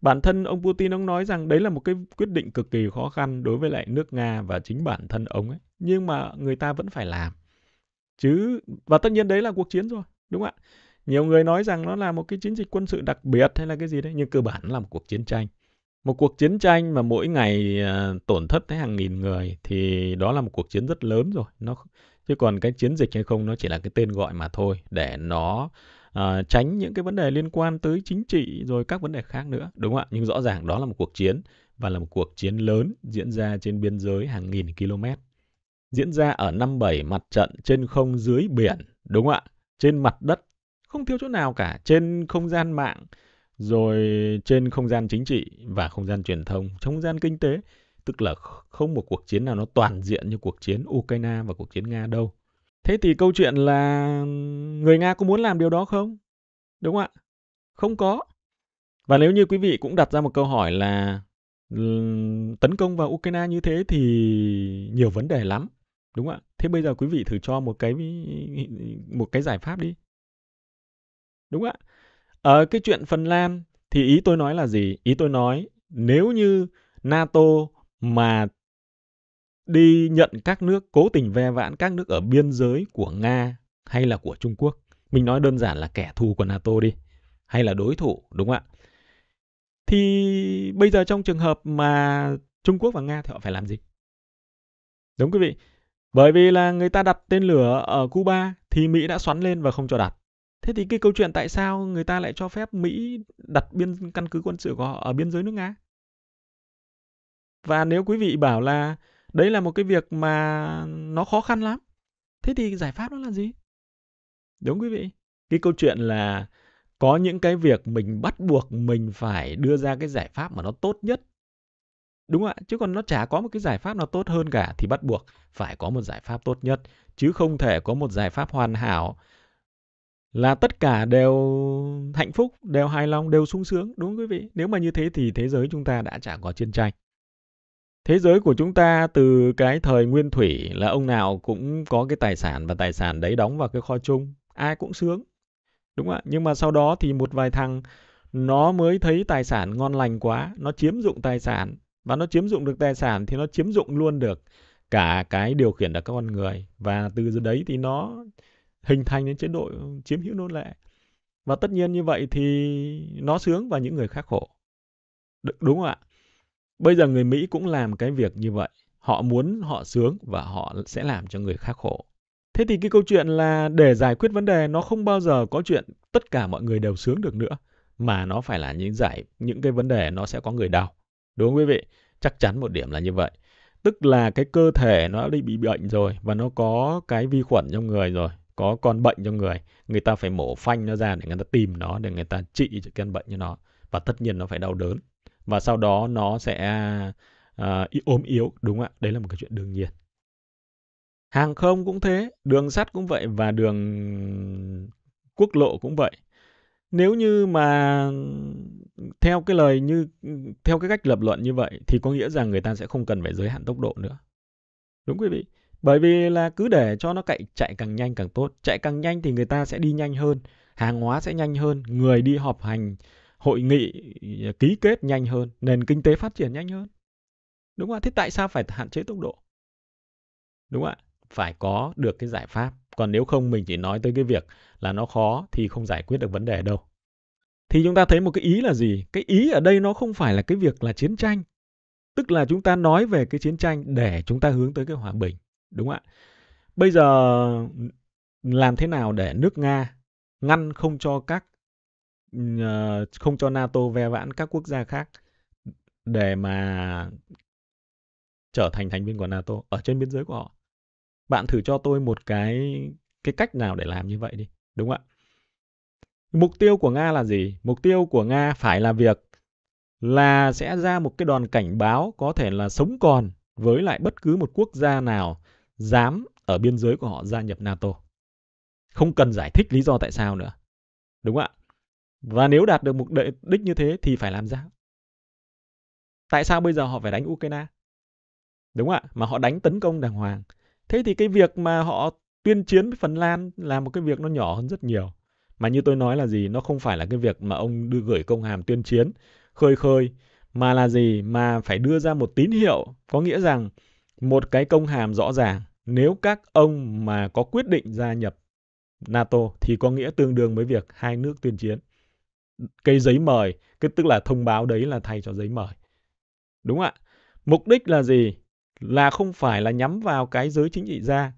Bản thân ông Putin ông nói rằng đấy là một cái quyết định cực kỳ khó khăn đối với lại nước Nga và chính bản thân ông ấy. Nhưng mà người ta vẫn phải làm. Chứ, và tất nhiên đấy là cuộc chiến rồi, đúng không ạ? Nhiều người nói rằng nó là một cái chiến dịch quân sự đặc biệt hay là cái gì đấy, nhưng cơ bản là một cuộc chiến tranh. Một cuộc chiến tranh mà mỗi ngày ờ, tổn thất tới hàng nghìn người thì đó là một cuộc chiến rất lớn rồi. Nó chứ còn cái chiến dịch hay không nó chỉ là cái tên gọi mà thôi để nó à, tránh những cái vấn đề liên quan tới chính trị rồi các vấn đề khác nữa đúng không ạ nhưng rõ ràng đó là một cuộc chiến và là một cuộc chiến lớn diễn ra trên biên giới hàng nghìn km diễn ra ở năm bảy mặt trận trên không dưới biển đúng không ạ trên mặt đất không thiếu chỗ nào cả trên không gian mạng rồi trên không gian chính trị và không gian truyền thông trong không gian kinh tế tức là không một cuộc chiến nào nó toàn diện như cuộc chiến Ukraine và cuộc chiến Nga đâu. Thế thì câu chuyện là người Nga có muốn làm điều đó không? Đúng không ạ? Không có. Và nếu như quý vị cũng đặt ra một câu hỏi là tấn công vào Ukraine như thế thì nhiều vấn đề lắm, đúng không ạ? Thế bây giờ quý vị thử cho một cái một cái giải pháp đi. Đúng không ạ? Ở ờ, cái chuyện Phần Lan thì ý tôi nói là gì? Ý tôi nói nếu như NATO mà đi nhận các nước cố tình ve vãn các nước ở biên giới của Nga hay là của Trung Quốc. Mình nói đơn giản là kẻ thù của NATO đi, hay là đối thủ, đúng không ạ? Thì bây giờ trong trường hợp mà Trung Quốc và Nga thì họ phải làm gì? Đúng quý vị, bởi vì là người ta đặt tên lửa ở Cuba thì Mỹ đã xoắn lên và không cho đặt. Thế thì cái câu chuyện tại sao người ta lại cho phép Mỹ đặt biên căn cứ quân sự của họ ở biên giới nước Nga? Và nếu quý vị bảo là đấy là một cái việc mà nó khó khăn lắm, thế thì giải pháp đó là gì? Đúng quý vị. Cái câu chuyện là có những cái việc mình bắt buộc mình phải đưa ra cái giải pháp mà nó tốt nhất. Đúng ạ, chứ còn nó chả có một cái giải pháp nào tốt hơn cả thì bắt buộc phải có một giải pháp tốt nhất chứ không thể có một giải pháp hoàn hảo là tất cả đều hạnh phúc, đều hài lòng, đều sung sướng đúng không quý vị? Nếu mà như thế thì thế giới chúng ta đã chả có chiến tranh thế giới của chúng ta từ cái thời nguyên thủy là ông nào cũng có cái tài sản và tài sản đấy đóng vào cái kho chung ai cũng sướng đúng không ạ nhưng mà sau đó thì một vài thằng nó mới thấy tài sản ngon lành quá nó chiếm dụng tài sản và nó chiếm dụng được tài sản thì nó chiếm dụng luôn được cả cái điều khiển được các con người và từ giờ đấy thì nó hình thành đến chế độ chiếm hữu nô lệ và tất nhiên như vậy thì nó sướng và những người khác khổ đúng không ạ Bây giờ người Mỹ cũng làm cái việc như vậy. Họ muốn họ sướng và họ sẽ làm cho người khác khổ. Thế thì cái câu chuyện là để giải quyết vấn đề nó không bao giờ có chuyện tất cả mọi người đều sướng được nữa mà nó phải là những giải những cái vấn đề nó sẽ có người đau. Đúng không quý vị? Chắc chắn một điểm là như vậy. Tức là cái cơ thể nó đã bị bệnh rồi và nó có cái vi khuẩn trong người rồi, có con bệnh trong người, người ta phải mổ phanh nó ra để người ta tìm nó để người ta trị cho căn bệnh cho nó và tất nhiên nó phải đau đớn và sau đó nó sẽ à, ờ, ôm yếu đúng không ạ đấy là một cái chuyện đương nhiên hàng không cũng thế đường sắt cũng vậy và đường quốc lộ cũng vậy nếu như mà theo cái lời như theo cái cách lập luận như vậy thì có nghĩa rằng người ta sẽ không cần phải giới hạn tốc độ nữa đúng quý vị bởi vì là cứ để cho nó chạy chạy càng nhanh càng tốt chạy càng nhanh thì người ta sẽ đi nhanh hơn hàng hóa sẽ nhanh hơn người đi họp hành hội nghị ờ, ký kết nhanh hơn, nền kinh tế phát triển nhanh hơn. Đúng không ạ? Thế tại sao phải hạn chế tốc độ? Đúng không ạ? Phải có được cái giải pháp. Còn nếu không mình chỉ nói tới cái việc là nó khó thì không giải quyết được vấn đề đâu. Thì chúng ta thấy một cái ý là gì? Cái ý ở đây nó không phải là cái việc là chiến tranh. Tức là chúng ta nói về cái chiến tranh để chúng ta hướng tới cái hòa bình. Đúng không ạ? Bây giờ ừ, làm thế nào để nước Nga ngăn không cho các Ờ, không cho NATO ve vãn các quốc gia khác để mà trở thành thành viên của NATO ở trên biên giới của họ. Bạn thử cho tôi một cái cái cách nào để làm như vậy đi, đúng không ạ? Mục tiêu của Nga là gì? Mục tiêu của Nga phải là việc là sẽ ra một cái đòn cảnh báo có thể là sống còn với lại bất cứ một quốc gia nào dám ở biên giới của họ gia nhập NATO. Không cần giải thích lý do tại sao nữa. Đúng không ạ? Và nếu đạt được mục đích như thế thì phải làm ra Tại sao bây giờ họ phải đánh Ukraine? Đúng ạ, mà họ đánh tấn công đàng hoàng. Thế thì cái việc mà họ tuyên chiến với Phần Lan là một cái việc nó nhỏ hơn rất nhiều. Mà như tôi nói là gì, nó không phải là cái việc mà ông đưa gửi công hàm tuyên chiến, khơi khơi, mà là gì, mà phải đưa ra một tín hiệu, có nghĩa rằng một cái công hàm rõ ràng, nếu các ông mà có quyết định gia nhập NATO thì có nghĩa tương đương với việc hai nước tuyên chiến cái giấy mời, cái tức là thông báo đấy là thay cho giấy mời. Đúng ạ. Mục đích là gì? Là không phải là nhắm vào cái giới chính trị gia.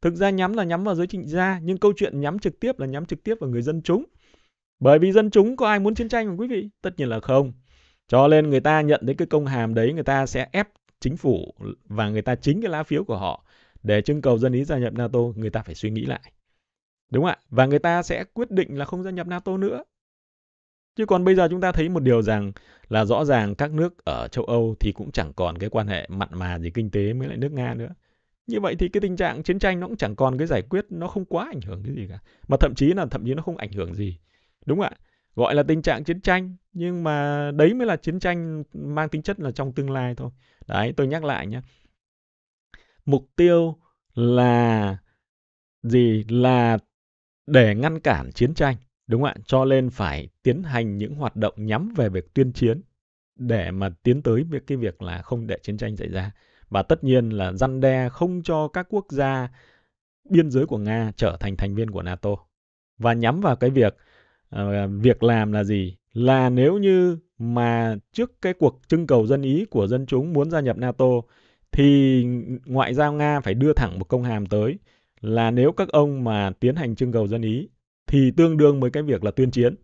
Thực ra nhắm là nhắm vào giới chính trị gia, nhưng câu chuyện nhắm trực tiếp là nhắm trực tiếp vào người dân chúng. Bởi vì dân chúng có ai muốn chiến tranh không quý vị? Tất nhiên là không. Cho nên người ta nhận đến cái công hàm đấy, người ta sẽ ép chính phủ và người ta chính cái lá phiếu của họ để trưng cầu dân ý gia nhập NATO, người ta phải suy nghĩ lại. Đúng ạ? Và người ta sẽ quyết định là không gia nhập NATO nữa. Chứ còn bây giờ chúng ta thấy một điều rằng là rõ ràng các nước ở châu Âu thì cũng chẳng còn cái quan hệ mặn mà gì kinh tế với lại nước Nga nữa. Như vậy thì cái tình trạng chiến tranh nó cũng chẳng còn cái giải quyết nó không quá ảnh hưởng cái gì cả. Mà thậm chí là thậm chí nó không ảnh hưởng gì. Đúng không ạ. Gọi là tình trạng chiến tranh nhưng mà đấy mới là chiến tranh mang tính chất là trong tương lai thôi. Đấy, tôi nhắc lại nhé. Mục tiêu là gì? Là để ngăn cản chiến tranh Đúng ạ, cho nên phải tiến hành những hoạt động nhắm về việc tuyên chiến để mà tiến tới việc cái việc là không để chiến tranh xảy ra và tất nhiên là răn đe không cho các quốc gia biên giới của Nga trở thành thành viên của NATO. Và nhắm vào cái việc uh, việc làm là gì? Là nếu như mà trước cái cuộc trưng cầu dân ý của dân chúng muốn gia nhập NATO thì ngoại giao Nga phải đưa thẳng một công hàm tới là nếu các ông mà tiến hành trưng cầu dân ý thì tương đương với cái việc là tuyên chiến.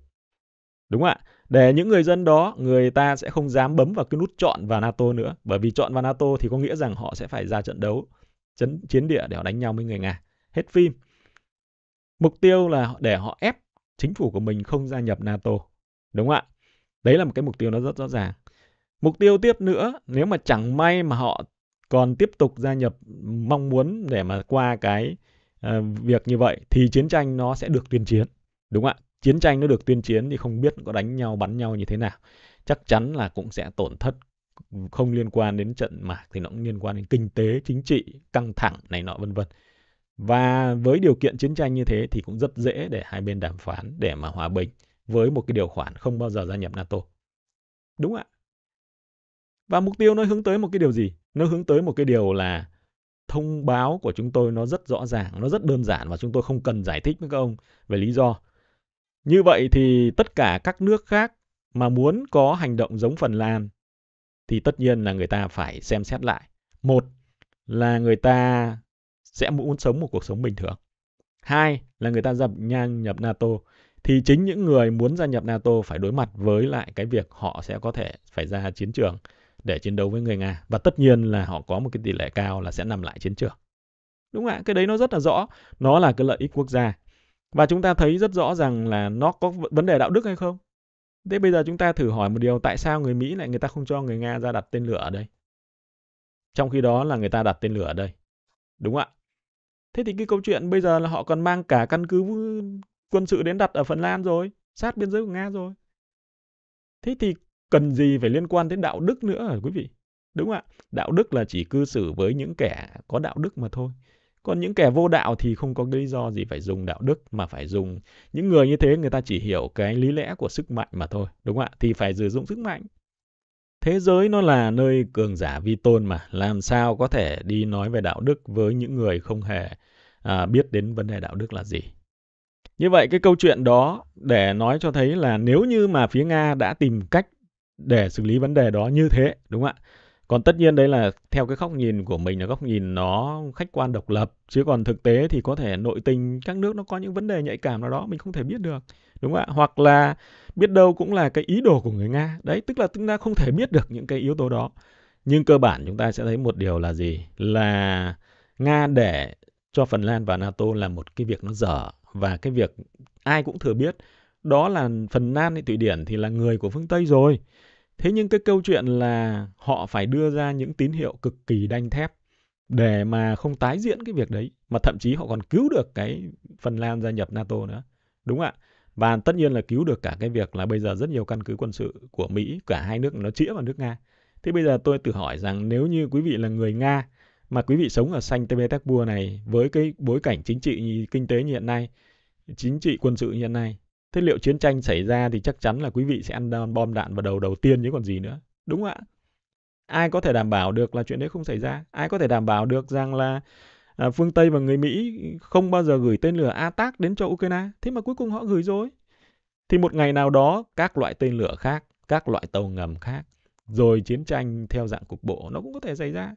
Đúng ạ. Để những người dân đó, người ta sẽ không dám bấm vào cái nút chọn vào NATO nữa. Bởi vì chọn vào NATO thì có nghĩa rằng họ sẽ phải ra trận đấu, chấn, chiến địa để họ đánh nhau với người Nga. Hết phim. Mục tiêu là để họ ép chính phủ của mình không gia nhập NATO. Đúng không ạ? Đấy là một cái mục tiêu nó rất rõ ràng. Mục tiêu tiếp nữa, nếu mà chẳng may mà họ còn tiếp tục gia nhập mong muốn để mà qua cái Ờ, việc như vậy thì chiến tranh nó sẽ được tuyên chiến đúng không ạ chiến tranh nó được tuyên chiến thì không biết có đánh nhau bắn nhau như thế nào chắc chắn là cũng sẽ tổn thất không liên quan đến trận mạc thì nó cũng liên quan đến kinh tế chính trị căng thẳng này nọ vân vân và với điều kiện chiến tranh như thế thì cũng rất dễ để hai bên đàm phán để mà hòa bình với một cái điều khoản không bao giờ gia nhập NATO. Đúng ạ. Và mục tiêu nó hướng tới một cái điều gì? Nó hướng tới một cái điều là thông báo của chúng tôi nó rất rõ ràng, nó rất đơn giản và chúng tôi không cần giải thích với các ông về lý do. Như vậy thì tất cả các nước khác mà muốn có hành động giống Phần Lan thì tất nhiên là người ta phải xem xét lại. Một là người ta sẽ muốn sống một cuộc sống bình thường. Hai là người ta dập nhang nhập NATO thì chính những người muốn gia nhập NATO phải đối mặt với lại cái việc họ sẽ có thể phải ra chiến trường để chiến đấu với người Nga. Và tất nhiên là họ có một cái tỷ lệ cao là sẽ nằm lại chiến trường. Đúng ạ, cái đấy nó rất là rõ. Nó là cái lợi ích quốc gia. Và chúng ta thấy rất rõ rằng là nó có vấn đề đạo đức hay không. Thế bây giờ chúng ta thử hỏi một điều tại sao người Mỹ lại người ta không cho người Nga ra đặt tên lửa ở đây? Trong khi đó là người ta đặt tên lửa ở đây. Đúng ạ. Thế thì cái câu chuyện bây giờ là họ còn mang cả căn cứ quân sự đến đặt ở Phần Lan rồi, sát biên giới của Nga rồi. Thế thì cần gì phải liên quan đến đạo đức nữa quý vị? Đúng không ạ? Đạo đức là chỉ cư xử với những kẻ có đạo đức mà thôi. Còn những kẻ vô đạo thì không có lý do gì phải dùng đạo đức mà phải dùng những người như thế người ta chỉ hiểu cái lý lẽ của sức mạnh mà thôi, đúng không ạ? Thì phải sử dụng sức mạnh. Thế giới nó là nơi cường giả vi tôn mà, làm sao có thể đi nói về đạo đức với những người không hề à, biết đến vấn đề đạo đức là gì. Như vậy cái câu chuyện đó để nói cho thấy là nếu như mà phía Nga đã tìm cách để xử lý vấn đề đó như thế đúng không ạ còn tất nhiên đây là theo cái góc nhìn của mình là góc nhìn nó khách quan độc lập chứ còn thực tế thì có thể nội tình các nước nó có những vấn đề nhạy cảm nào đó mình không thể biết được đúng không ạ hoặc là biết đâu cũng là cái ý đồ của người nga đấy tức là chúng ta không thể biết được những cái yếu tố đó nhưng cơ bản chúng ta sẽ thấy một điều là gì là nga để cho phần lan và nato là một cái việc nó dở và cái việc ai cũng thừa biết đó là phần Lan hay Thụy Điển thì là người của phương Tây rồi thế nhưng cái câu chuyện là họ phải đưa ra những tín hiệu cực kỳ đanh thép để mà không tái diễn cái việc đấy mà thậm chí họ còn cứu được cái Phần Lan gia nhập NATO nữa đúng ạ và tất nhiên là cứu được cả cái việc là bây giờ rất nhiều căn cứ quân sự của Mỹ cả hai nước nó chĩa vào nước Nga thế bây giờ tôi tự hỏi rằng nếu như quý vị là người Nga mà quý vị sống ở xanh Petersburg này với cái bối cảnh chính trị kinh tế như hiện nay chính trị quân sự như hiện nay thế liệu chiến tranh xảy ra thì chắc chắn là quý vị sẽ ăn bom đạn vào đầu đầu tiên chứ còn gì nữa đúng không ạ ai có thể đảm bảo được là chuyện đấy không xảy ra ai có thể đảm bảo được rằng là à, phương tây và người mỹ không bao giờ gửi tên lửa attack đến cho ukraine thế mà cuối cùng họ gửi rồi thì một ngày nào đó các loại tên lửa khác các loại tàu ngầm khác rồi chiến tranh theo dạng cục bộ nó cũng có thể xảy ra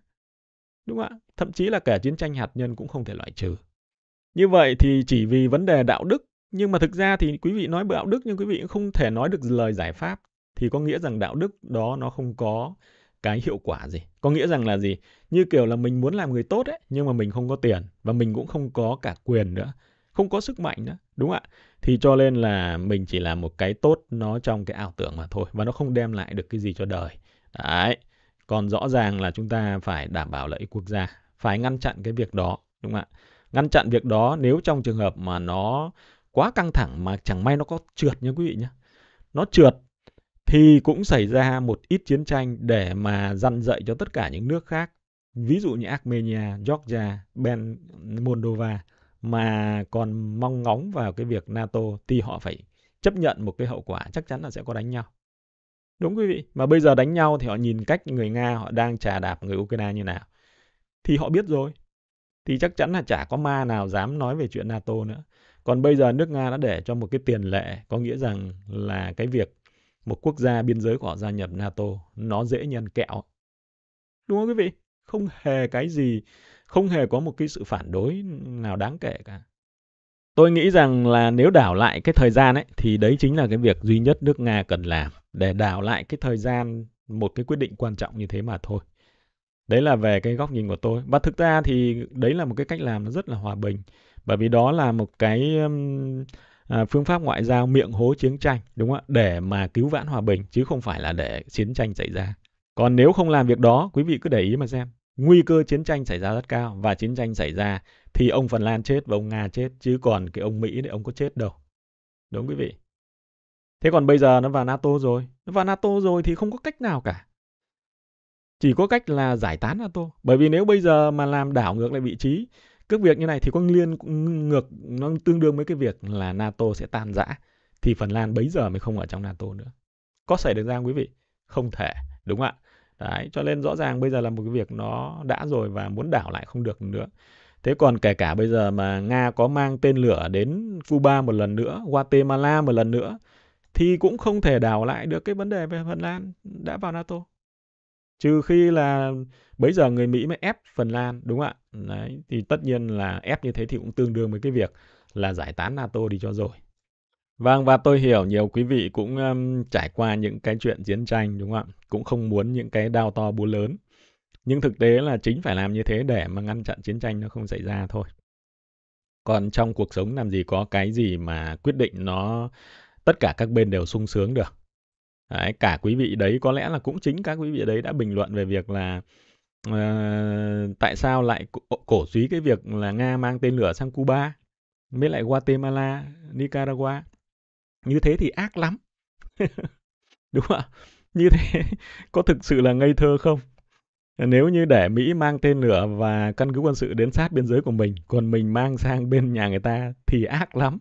đúng không ạ thậm chí là cả chiến tranh hạt nhân cũng không thể loại trừ như vậy thì chỉ vì vấn đề đạo đức nhưng mà thực ra thì quý vị nói đạo đức nhưng quý vị cũng không thể nói được lời giải pháp thì có nghĩa rằng đạo đức đó nó không có cái hiệu quả gì có nghĩa rằng là gì như kiểu là mình muốn làm người tốt ấy nhưng mà mình không có tiền và mình cũng không có cả quyền nữa không có sức mạnh nữa đúng không ạ thì cho nên là mình chỉ là một cái tốt nó trong cái ảo tưởng mà thôi và nó không đem lại được cái gì cho đời đấy còn rõ ràng là chúng ta phải đảm bảo lợi ích quốc gia phải ngăn chặn cái việc đó đúng không ạ ngăn chặn việc đó nếu trong trường hợp mà nó quá căng thẳng mà chẳng may nó có trượt nha quý vị nhé. Nó trượt thì cũng xảy ra một ít chiến tranh để mà dăn dạy cho tất cả những nước khác. Ví dụ như Armenia, Georgia, Ben, Moldova mà còn mong ngóng vào cái việc NATO thì họ phải chấp nhận một cái hậu quả chắc chắn là sẽ có đánh nhau. Đúng quý vị, mà bây giờ đánh nhau thì họ nhìn cách người Nga họ đang trà đạp người Ukraine như nào. Thì họ biết rồi. Thì chắc chắn là chả có ma nào dám nói về chuyện NATO nữa còn bây giờ nước nga đã để cho một cái tiền lệ có nghĩa rằng là cái việc một quốc gia biên giới của họ gia nhập nato nó dễ nhân kẹo đúng không quý vị không hề cái gì không hề có một cái sự phản đối nào đáng kể cả tôi nghĩ rằng là nếu đảo lại cái thời gian ấy thì đấy chính là cái việc duy nhất nước nga cần làm để đảo lại cái thời gian một cái quyết định quan trọng như thế mà thôi đấy là về cái góc nhìn của tôi và thực ra thì đấy là một cái cách làm nó rất là hòa bình bởi vì đó là một cái à, phương pháp ngoại giao miệng hố chiến tranh đúng không ạ để mà cứu vãn hòa bình chứ không phải là để chiến tranh xảy ra còn nếu không làm việc đó quý vị cứ để ý mà xem nguy cơ chiến tranh xảy ra rất cao và chiến tranh xảy ra thì ông Phần Lan chết và ông Nga chết chứ còn cái ông Mỹ thì ông có chết đâu đúng quý vị thế còn bây giờ nó vào NATO rồi nó vào NATO rồi thì không có cách nào cả chỉ có cách là giải tán NATO bởi vì nếu bây giờ mà làm đảo ngược lại vị trí cứ việc như này thì có liên ngược nó tương đương với cái việc là NATO sẽ tan rã thì Phần Lan bấy giờ mới không ở trong NATO nữa. Có xảy được ra quý vị? Không thể, đúng không ạ? Đấy, cho nên rõ ràng bây giờ là một cái việc nó đã rồi và muốn đảo lại không được nữa. Thế còn kể cả bây giờ mà Nga có mang tên lửa đến Cuba một lần nữa, Guatemala một lần nữa, thì cũng không thể đảo lại được cái vấn đề về Phần Lan đã vào NATO trừ khi là bấy giờ người Mỹ mới ép Phần Lan đúng không ạ đấy thì tất nhiên là ép như thế thì cũng tương đương với cái việc là giải tán NATO đi cho rồi Vâng và tôi hiểu nhiều quý vị cũng um, trải qua những cái chuyện chiến tranh đúng không ạ? Cũng không muốn những cái đau to búa lớn. Nhưng thực tế là chính phải làm như thế để mà ngăn chặn chiến tranh nó không xảy ra thôi. Còn trong cuộc sống làm gì có cái gì mà quyết định nó tất cả các bên đều sung sướng được. Đấy, cả quý vị đấy có lẽ là cũng chính các quý vị đấy đã bình luận về việc là uh, tại sao lại ờ, cổ suý cái việc là Nga mang tên lửa sang Cuba với lại Guatemala, Nicaragua. Như thế thì ác lắm. (laughs) Đúng không ạ? Như thế (laughs) có thực sự là ngây thơ không? Nếu như để Mỹ mang tên lửa và căn cứ quân sự đến sát biên giới của mình, còn mình mang sang bên nhà người ta thì ác lắm.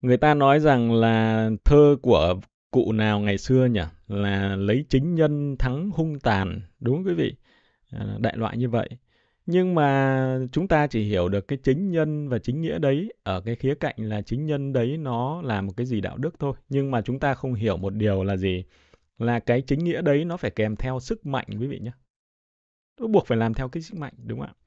Người ta nói rằng là thơ của cụ nào ngày xưa nhỉ là lấy chính nhân thắng hung tàn đúng quý vị à, đại loại như vậy nhưng mà chúng ta chỉ hiểu được cái chính nhân và chính nghĩa đấy ở cái khía cạnh là chính nhân đấy nó là một cái gì đạo đức thôi nhưng mà chúng ta không hiểu một điều là gì là cái chính nghĩa đấy nó phải kèm theo sức mạnh quý vị nhé nó buộc phải làm theo cái sức mạnh đúng không ạ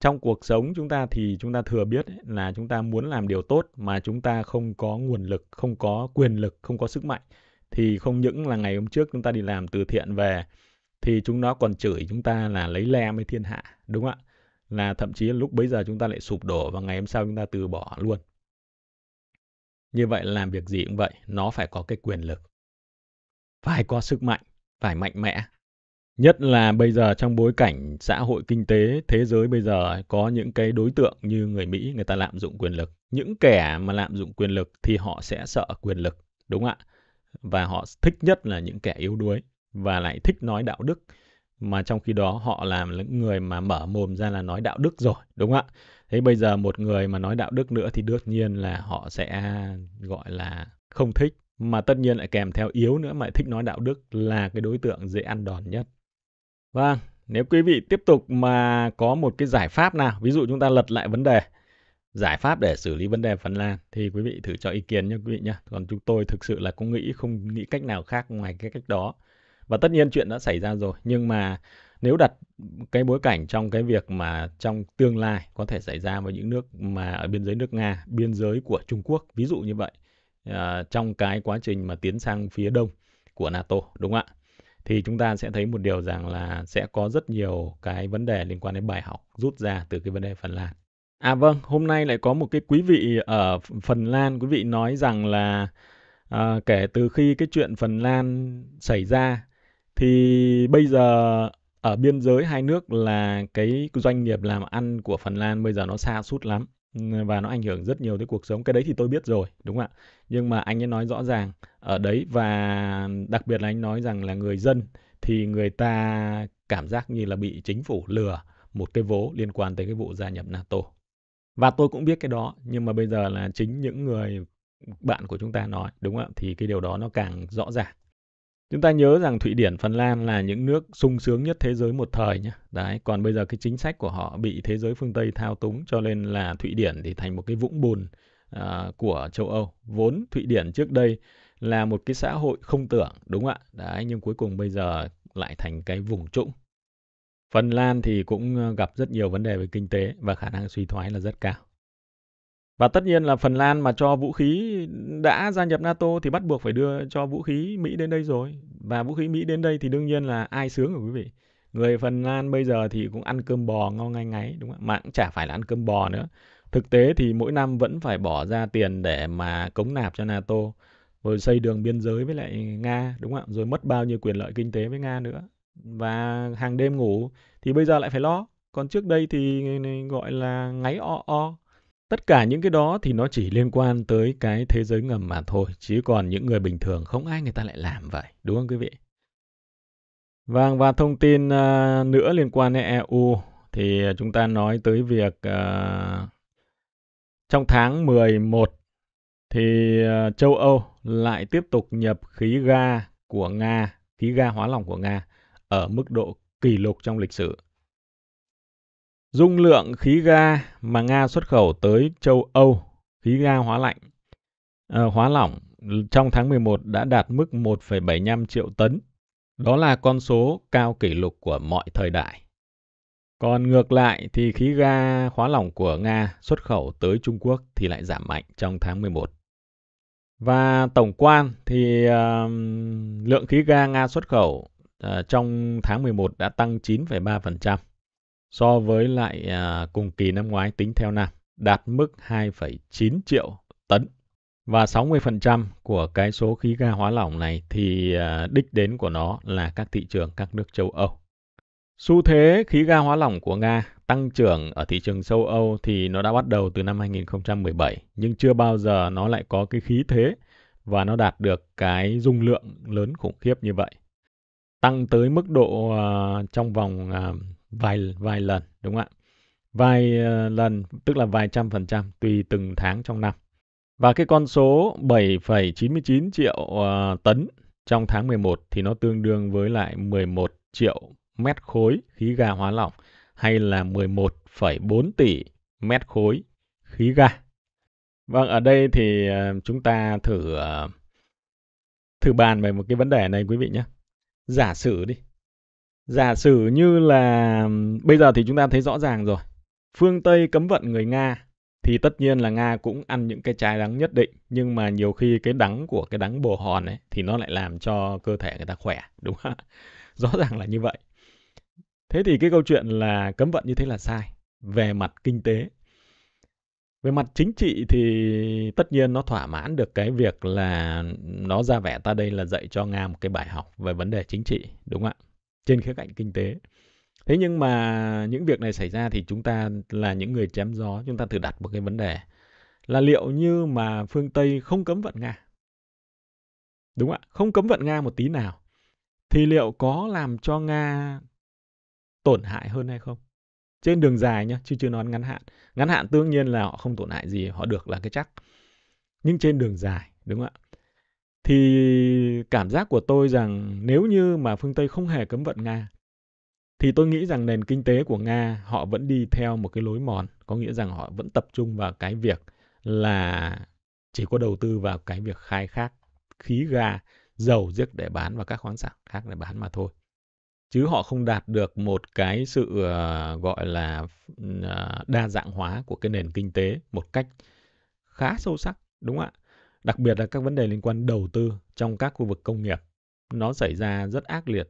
trong cuộc sống chúng ta thì chúng ta thừa biết là chúng ta muốn làm điều tốt mà chúng ta không có nguồn lực không có quyền lực không có sức mạnh thì không những là ngày hôm trước chúng ta đi làm từ thiện về thì chúng nó còn chửi chúng ta là lấy le với thiên hạ đúng không ạ là thậm chí lúc bấy giờ chúng ta lại sụp đổ và ngày hôm sau chúng ta từ bỏ luôn như vậy làm việc gì cũng vậy nó phải có cái quyền lực phải có sức mạnh phải mạnh mẽ Nhất là bây giờ trong bối cảnh xã hội kinh tế thế giới bây giờ có những cái đối tượng như người Mỹ người ta lạm dụng quyền lực. Những kẻ mà lạm dụng quyền lực thì họ sẽ sợ quyền lực, đúng không ạ? Và họ thích nhất là những kẻ yếu đuối và lại thích nói đạo đức mà trong khi đó họ làm những người mà mở mồm ra là nói đạo đức rồi, đúng không ạ? Thế bây giờ một người mà nói đạo đức nữa thì đương nhiên là họ sẽ gọi là không thích mà tất nhiên lại kèm theo yếu nữa mà thích nói đạo đức là cái đối tượng dễ ăn đòn nhất Vâng, nếu quý vị tiếp tục mà có một cái giải pháp nào, ví dụ chúng ta lật lại vấn đề, giải pháp để xử lý vấn đề Phần Lan thì quý vị thử cho ý kiến nha quý vị nhá. Còn chúng tôi thực sự là cũng nghĩ không nghĩ cách nào khác ngoài cái cách đó. Và tất nhiên chuyện đã xảy ra rồi, nhưng mà nếu đặt cái bối cảnh trong cái việc mà trong tương lai có thể xảy ra với những nước mà ở biên giới nước Nga, biên giới của Trung Quốc, ví dụ như vậy, ờ, trong cái quá trình mà tiến sang phía đông của NATO, đúng không ạ? thì chúng ta sẽ thấy một điều rằng là sẽ có rất nhiều cái vấn đề liên quan đến bài học rút ra từ cái vấn đề Phần Lan. À vâng, hôm nay lại có một cái quý vị ở Phần Lan, quý vị nói rằng là à, kể từ khi cái chuyện Phần Lan xảy ra thì bây giờ ở biên giới hai nước là cái doanh nghiệp làm ăn của Phần Lan bây giờ nó xa sút lắm và nó ảnh hưởng rất nhiều tới cuộc sống cái đấy thì tôi biết rồi đúng không ạ nhưng mà anh ấy nói rõ ràng ở đấy và đặc biệt là anh nói rằng là người dân thì người ta cảm giác như là bị chính phủ lừa một cái vố liên quan tới cái vụ gia nhập NATO và tôi cũng biết cái đó nhưng mà bây giờ là chính những người bạn của chúng ta nói đúng không ạ thì cái điều đó nó càng rõ ràng Chúng ta nhớ rằng Thụy Điển, Phần Lan là những nước sung sướng nhất thế giới một thời nhé. Đấy, còn bây giờ cái chính sách của họ bị thế giới phương Tây thao túng cho nên là Thụy Điển thì thành một cái vũng bùn uh, của châu Âu. Vốn Thụy Điển trước đây là một cái xã hội không tưởng, đúng không ạ? Đấy, nhưng cuối cùng bây giờ lại thành cái vùng trũng. Phần Lan thì cũng ờ, gặp rất nhiều vấn đề về kinh tế và khả năng suy thoái là rất cao. Và tất nhiên là Phần Lan mà cho vũ khí đã gia nhập NATO thì bắt buộc phải đưa cho vũ khí Mỹ đến đây rồi. Và vũ khí Mỹ đến đây thì đương nhiên là ai sướng rồi quý vị. Người Phần Lan bây giờ thì cũng ăn cơm bò ngon ngay ngáy đúng không? Mà cũng chả phải là ăn cơm bò nữa. Thực tế thì mỗi năm vẫn phải bỏ ra tiền để mà cống nạp cho NATO rồi xây đường biên giới với lại Nga đúng không ạ? Rồi mất bao nhiêu quyền lợi kinh tế với Nga nữa. Và hàng đêm ngủ thì bây giờ lại phải lo. Còn trước đây thì gọi là ngáy o o Tất cả những cái đó thì nó chỉ liên quan tới cái thế giới ngầm mà thôi. Chứ còn những người bình thường không ai người ta lại làm vậy. Đúng không quý vị? Vâng, và thông tin uh, nữa liên quan đến EU thì chúng ta nói tới việc uh, trong tháng 11 thì uh, châu Âu lại tiếp tục nhập khí ga của Nga, khí ga hóa lỏng của Nga ở mức độ kỷ lục trong lịch sử. Dung lượng khí ga mà Nga xuất khẩu tới châu Âu, khí ga hóa lạnh, à, hóa lỏng trong tháng 11 đã đạt mức 1,75 triệu tấn. Đó là con số cao kỷ lục của mọi thời đại. Còn ngược lại thì khí ga hóa lỏng của Nga xuất khẩu tới Trung Quốc thì lại giảm mạnh trong tháng 11. Và tổng quan thì uh, lượng khí ga Nga xuất khẩu uh, trong tháng 11 đã tăng 9,3% so với lại à, cùng kỳ năm ngoái tính theo năm đạt mức 2,9 triệu tấn. Và 60% của cái số khí ga hóa lỏng này thì à, đích đến của nó là các thị trường các nước châu Âu. Xu thế khí ga hóa lỏng của Nga tăng trưởng ở thị trường châu Âu thì nó đã bắt đầu từ năm 2017, nhưng chưa bao giờ nó lại có cái khí thế và nó đạt được cái dung lượng lớn khủng khiếp như vậy. Tăng tới mức độ uh, trong vòng uh, vài vài lần đúng không ạ? Vài ờ, lần tức là vài trăm phần trăm tùy từng tháng trong năm. Và cái con số 7,99 triệu uh, tấn trong tháng 11 thì nó tương đương với lại 11 triệu mét khối khí ga hóa lỏng hay là 11,4 tỷ mét khối khí ga. Vâng, ở đây thì ờ, chúng ta thử thử bàn về một cái vấn đề này quý vị nhé. Giả sử đi, Giả sử như là bây giờ thì chúng ta thấy rõ ràng rồi. Phương Tây cấm vận người Nga thì tất nhiên là Nga cũng ăn những cái trái đắng nhất định nhưng mà nhiều khi cái đắng của cái đắng bồ hòn ấy thì nó lại làm cho cơ thể người ta khỏe (laughs) đúng không? Rõ ràng là như vậy. Thế thì cái câu chuyện là cấm vận như thế là sai về mặt kinh tế. Về mặt chính trị thì tất nhiên nó thỏa mãn được cái việc là nó ra vẻ ta đây là dạy cho Nga một cái bài học về vấn đề chính trị, đúng không ạ? trên khía cạnh kinh tế thế nhưng mà những việc này xảy ra thì chúng ta là những người chém gió chúng ta thử đặt một cái vấn đề là liệu như mà phương tây không cấm vận nga đúng ạ không cấm vận nga một tí nào thì liệu có làm cho nga tổn hại hơn hay không trên đường dài nhá chứ chưa nói ngắn hạn ngắn hạn tương nhiên là họ không tổn hại gì họ được là cái chắc nhưng trên đường dài đúng không ạ thì cảm giác của tôi rằng nếu như mà phương Tây không hề cấm vận Nga thì tôi nghĩ rằng nền kinh tế của Nga họ vẫn đi theo một cái lối mòn, có nghĩa rằng họ vẫn tập trung vào cái việc là chỉ có đầu tư vào cái việc khai thác khí ga, dầu giết để bán và các khoáng sản khác để bán mà thôi. Chứ họ không đạt được một cái sự ờ, gọi là ờ, đa dạng hóa của cái nền kinh tế một cách khá sâu sắc, đúng không ạ? đặc biệt là các vấn đề liên quan đầu tư trong các khu vực công nghiệp nó xảy ra rất ác liệt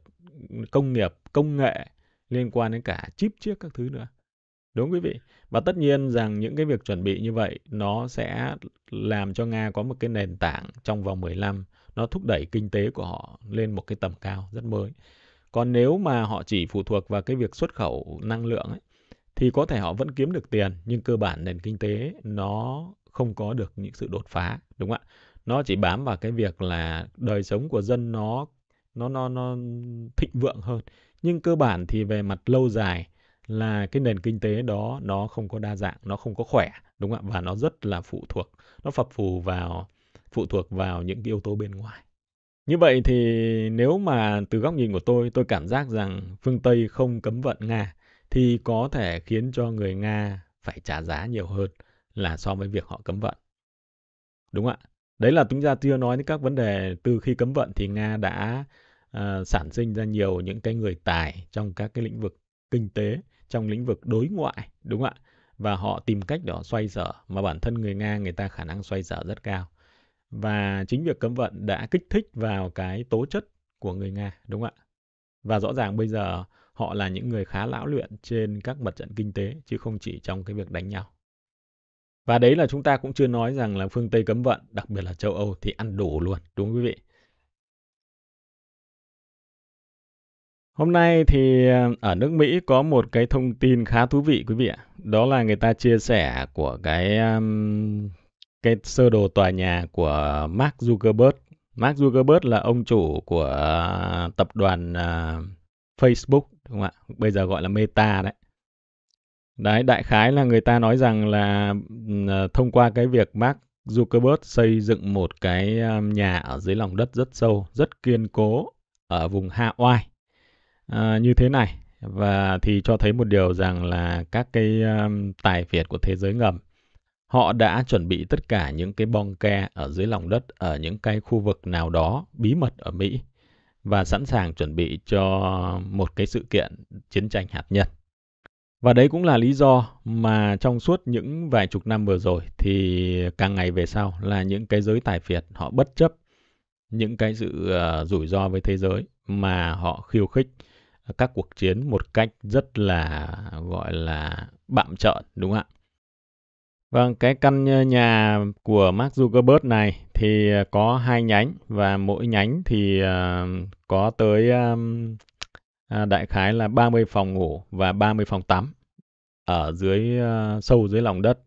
công nghiệp công nghệ liên quan đến cả chip chiếc các thứ nữa đúng quý vị và tất nhiên rằng những cái việc chuẩn bị như vậy nó sẽ làm cho nga có một cái nền tảng trong vòng 15 nó thúc đẩy kinh tế của họ lên một cái tầm cao rất mới còn nếu mà họ chỉ phụ thuộc vào cái việc xuất khẩu năng lượng ấy, thì có thể họ vẫn kiếm được tiền nhưng cơ bản nền kinh tế nó không có được những sự đột phá đúng không ạ nó chỉ bám vào cái việc là đời sống của dân nó nó nó nó thịnh vượng hơn nhưng cơ bản thì về mặt lâu dài là cái nền kinh tế đó nó không có đa dạng nó không có khỏe đúng không ạ và nó rất là phụ thuộc nó phập phù vào phụ thuộc vào những cái yếu tố bên ngoài như vậy thì nếu mà từ góc nhìn của tôi tôi cảm giác rằng phương tây không cấm vận nga thì có thể khiến cho người nga phải trả giá nhiều hơn là so với việc họ cấm vận. Đúng ạ. Đấy là chúng ta chưa nói đến các vấn đề từ khi cấm vận thì Nga đã uh, sản sinh ra nhiều những cái người tài trong các cái lĩnh vực kinh tế, trong lĩnh vực đối ngoại, đúng ạ. Và họ tìm cách để họ xoay sở mà bản thân người Nga người ta khả năng xoay sở rất cao. Và chính việc cấm vận đã kích thích vào cái tố chất của người Nga, đúng ạ. Và rõ ràng bây giờ họ là những người khá lão luyện trên các mặt trận kinh tế chứ không chỉ trong cái việc đánh nhau. Và đấy là chúng ta cũng chưa nói rằng là phương Tây cấm vận, đặc biệt là châu Âu thì ăn đủ luôn, đúng không quý vị? Hôm nay thì à, ở nước Mỹ có một cái thông tin khá thú vị quý vị ạ. Đó là người ta chia sẻ của cái cái sơ đồ tòa nhà của Mark Zuckerberg. Mark Zuckerberg là ông chủ của tập đoàn à, Facebook đúng không ạ? Bây giờ gọi là Meta đấy. Đấy, đại khái là người ta nói rằng là ờ, thông qua cái việc Mark Zuckerberg xây dựng một cái ờ, nhà ở dưới lòng đất rất sâu, rất kiên cố ở vùng Hawaii à, như thế này và thì cho thấy một điều rằng là các cái um, tài phiệt của thế giới ngầm họ đã chuẩn bị tất cả những cái bong ke ở dưới lòng đất ở những cái khu vực nào đó bí mật ở Mỹ và sẵn sàng chuẩn bị cho một cái sự kiện chiến tranh hạt nhân. Và đấy cũng là lý do mà trong suốt những vài chục năm vừa rồi thì càng ngày về sau là những cái giới tài phiệt họ bất chấp những cái sự ờ, rủi ro với thế giới mà họ khiêu khích các cuộc chiến một cách rất là gọi là bạm trợn đúng không ạ? Vâng, cái căn nhà của Mark Zuckerberg này thì có hai nhánh và mỗi nhánh thì ờ, có tới À, đại khái là 30 phòng ngủ và 30 phòng tắm ở dưới ờ, sâu dưới lòng đất.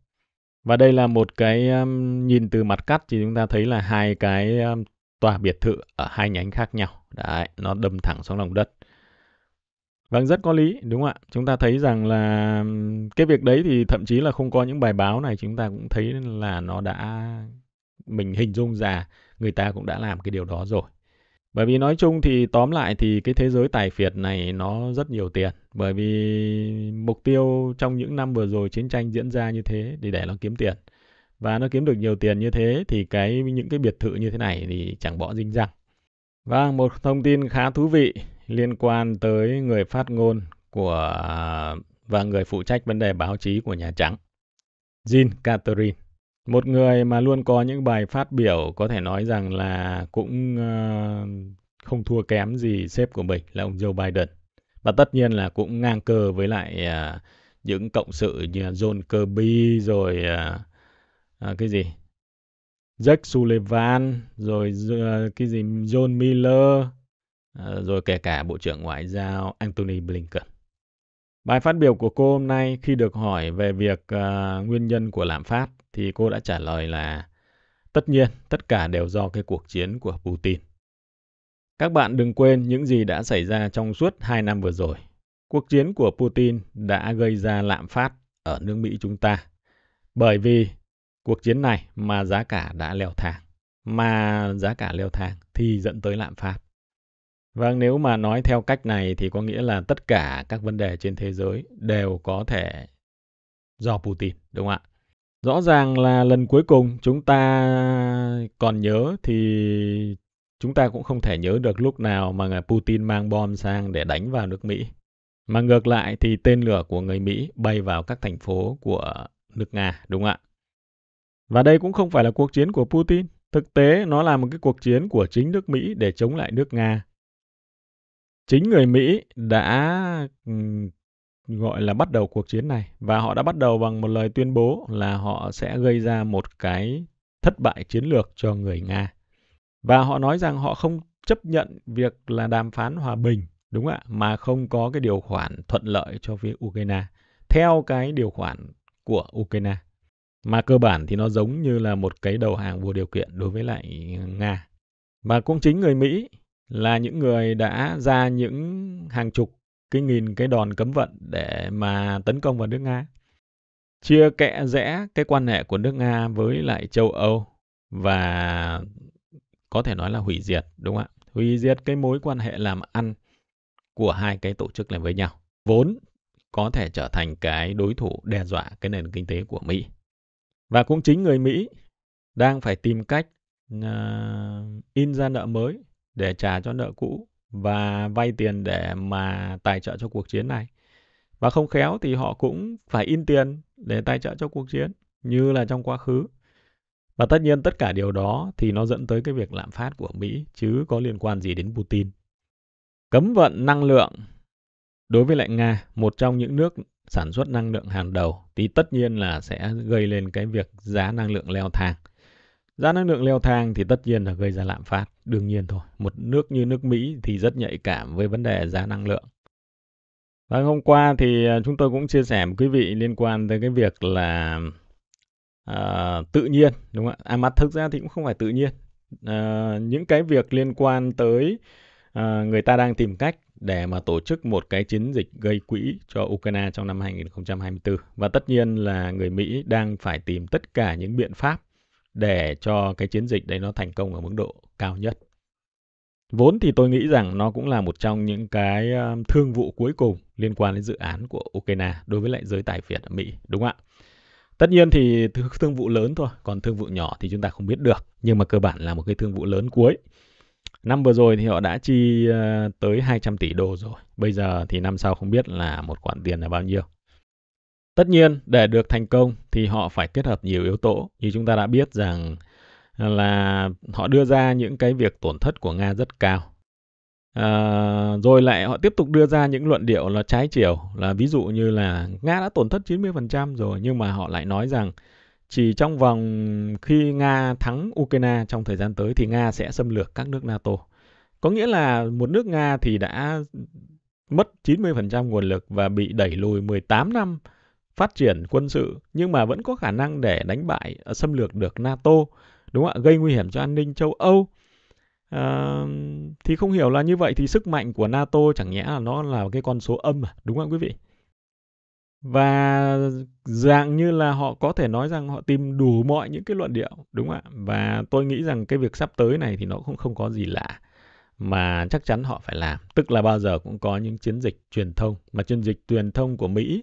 Và đây là một cái nhìn từ mặt cắt thì chúng ta thấy là hai cái tòa biệt thự ở hai nhánh khác nhau. Đấy, nó đâm thẳng xuống lòng đất. Vâng, rất có lý, đúng không ạ? Chúng ta thấy rằng là cái việc đấy thì thậm chí là không có những bài báo này chúng ta cũng thấy là nó đã mình hình dung ra người ta cũng đã làm cái điều đó rồi. Bởi vì nói chung thì tóm lại thì cái thế giới tài phiệt này nó rất nhiều tiền. Bởi vì mục tiêu trong những năm vừa rồi chiến tranh diễn ra như thế thì để nó kiếm tiền. Và nó kiếm được nhiều tiền như thế thì cái những cái biệt thự như thế này thì chẳng bỏ dinh răng. và vâng, một thông tin khá thú vị liên quan tới người phát ngôn của và người phụ trách vấn đề báo chí của Nhà Trắng, Jean Catherine một người mà luôn có những bài phát biểu có thể nói rằng là cũng ờ, không thua kém gì sếp của mình là ông Joe Biden và tất nhiên là cũng ngang cơ với lại ờ, những cộng sự như John Kirby rồi ờ, cái gì Jack Sullivan rồi cái gì John Miller rồi kể cả Bộ trưởng Ngoại giao Anthony Blinken Bài phát biểu của cô hôm nay khi được hỏi về việc uh, nguyên nhân của lạm phát thì cô đã trả lời là tất nhiên tất cả đều do cái cuộc chiến của Putin. Các bạn đừng quên những gì đã xảy ra trong suốt 2 năm vừa rồi. Cuộc chiến của Putin đã gây ra lạm phát ở nước Mỹ chúng ta. Bởi vì cuộc chiến này mà giá cả đã leo thang, mà giá cả leo thang thì dẫn tới lạm phát. Vâng, nếu mà nói theo cách này thì có nghĩa là tất cả các vấn đề trên thế giới đều có thể do Putin, đúng không ạ? Rõ ràng là lần cuối cùng chúng ta còn nhớ thì chúng ta cũng không thể nhớ được lúc nào mà Putin mang bom sang để đánh vào nước Mỹ. Mà ngược lại thì tên lửa của người Mỹ bay vào các thành phố của nước Nga, đúng không ạ? Và đây cũng không phải là cuộc chiến của Putin. Thực tế nó là một cái cuộc chiến của chính nước Mỹ để chống lại nước Nga. Chính người Mỹ đã gọi là bắt đầu cuộc chiến này và họ đã bắt đầu bằng một lời tuyên bố là họ sẽ gây ra một cái thất bại chiến lược cho người Nga. Và họ nói rằng họ không chấp nhận việc là đàm phán hòa bình, đúng ạ, mà không có cái điều khoản thuận lợi cho phía Ukraine theo cái điều khoản của Ukraine. Mà cơ bản thì nó giống như là một cái đầu hàng vô điều kiện đối với lại Nga. Và cũng chính người Mỹ là những người đã ra những hàng chục cái nghìn cái đòn cấm vận để mà tấn công vào nước Nga. Chia kẽ rẽ cái quan hệ của nước Nga với lại châu Âu và có thể nói là hủy diệt, đúng không ạ? Hủy diệt cái mối quan hệ làm ăn của hai cái tổ chức này với nhau. Vốn có thể trở thành cái đối thủ đe dọa cái nền kinh tế của Mỹ. Và cũng chính người Mỹ đang phải tìm cách uh, in ra nợ mới để trả cho nợ cũ và vay tiền để mà tài trợ cho cuộc chiến này. Và không khéo thì họ cũng phải in tiền để tài trợ cho cuộc chiến như là trong quá khứ. Và tất nhiên tất cả điều đó thì nó dẫn tới cái việc lạm phát của Mỹ chứ có liên quan gì đến Putin. Cấm vận năng lượng đối với lại Nga, một trong những nước sản xuất năng lượng hàng đầu thì tất nhiên là sẽ gây lên cái việc giá năng lượng leo thang. Giá năng lượng leo thang thì tất nhiên là gây ra lạm phát, đương nhiên thôi. Một nước như nước Mỹ thì rất nhạy cảm với vấn đề giá năng lượng. Và vâng, hôm qua thì à, chúng tôi cũng chia sẻ với quý vị liên quan tới cái việc là à, tự nhiên, đúng không ạ? À mà thực ra thì cũng không phải tự nhiên. À, những cái việc liên quan tới à, người ta đang tìm cách để mà tổ chức một cái chiến dịch gây quỹ cho Ukraine trong năm 2024. Và tất nhiên là người Mỹ đang phải tìm tất cả những biện pháp để cho cái chiến dịch đấy nó thành công ở mức độ cao nhất. Vốn thì tôi nghĩ rằng nó cũng là một trong những cái ờ, thương vụ cuối cùng liên quan đến dự án của Ukraine đối với lại giới tài phiệt ở Mỹ, đúng không ạ? Tất nhiên thì thương vụ lớn thôi, còn thương vụ nhỏ thì chúng ta không biết được, nhưng mà cơ bản là một cái thương vụ lớn cuối. Năm vừa rồi thì họ đã chi ờ, tới 200 tỷ đô rồi, bây giờ thì năm sau không biết là một khoản tiền là bao nhiêu. Tất nhiên, để được thành công thì họ phải kết hợp nhiều yếu tố. Như chúng ta đã biết rằng ờ, là họ đưa ra những cái việc tổn thất của Nga rất cao. À, rồi lại họ tiếp tục đưa ra những luận điệu là trái chiều là ví dụ như là Nga đã tổn thất 90% rồi nhưng mà họ lại nói rằng chỉ trong vòng khi Nga thắng Ukraine trong thời gian tới thì Nga sẽ xâm lược các nước NATO. Có nghĩa là một nước Nga thì đã mất 90% nguồn lực và bị đẩy lùi 18 năm phát triển quân sự nhưng mà vẫn có khả năng để đánh bại ờ, xâm lược được NATO đúng không ạ gây nguy hiểm cho an ninh châu Âu à, thì không hiểu là như vậy thì sức mạnh của NATO chẳng nhẽ là nó là cái con số âm à đúng không quý vị và dạng như là họ có thể nói rằng họ tìm đủ mọi những cái luận điệu đúng không ạ và tôi nghĩ rằng cái việc sắp tới này thì nó cũng không có gì lạ mà chắc chắn họ phải làm tức là bao giờ cũng có những chiến dịch truyền thông mà chiến dịch truyền thông của Mỹ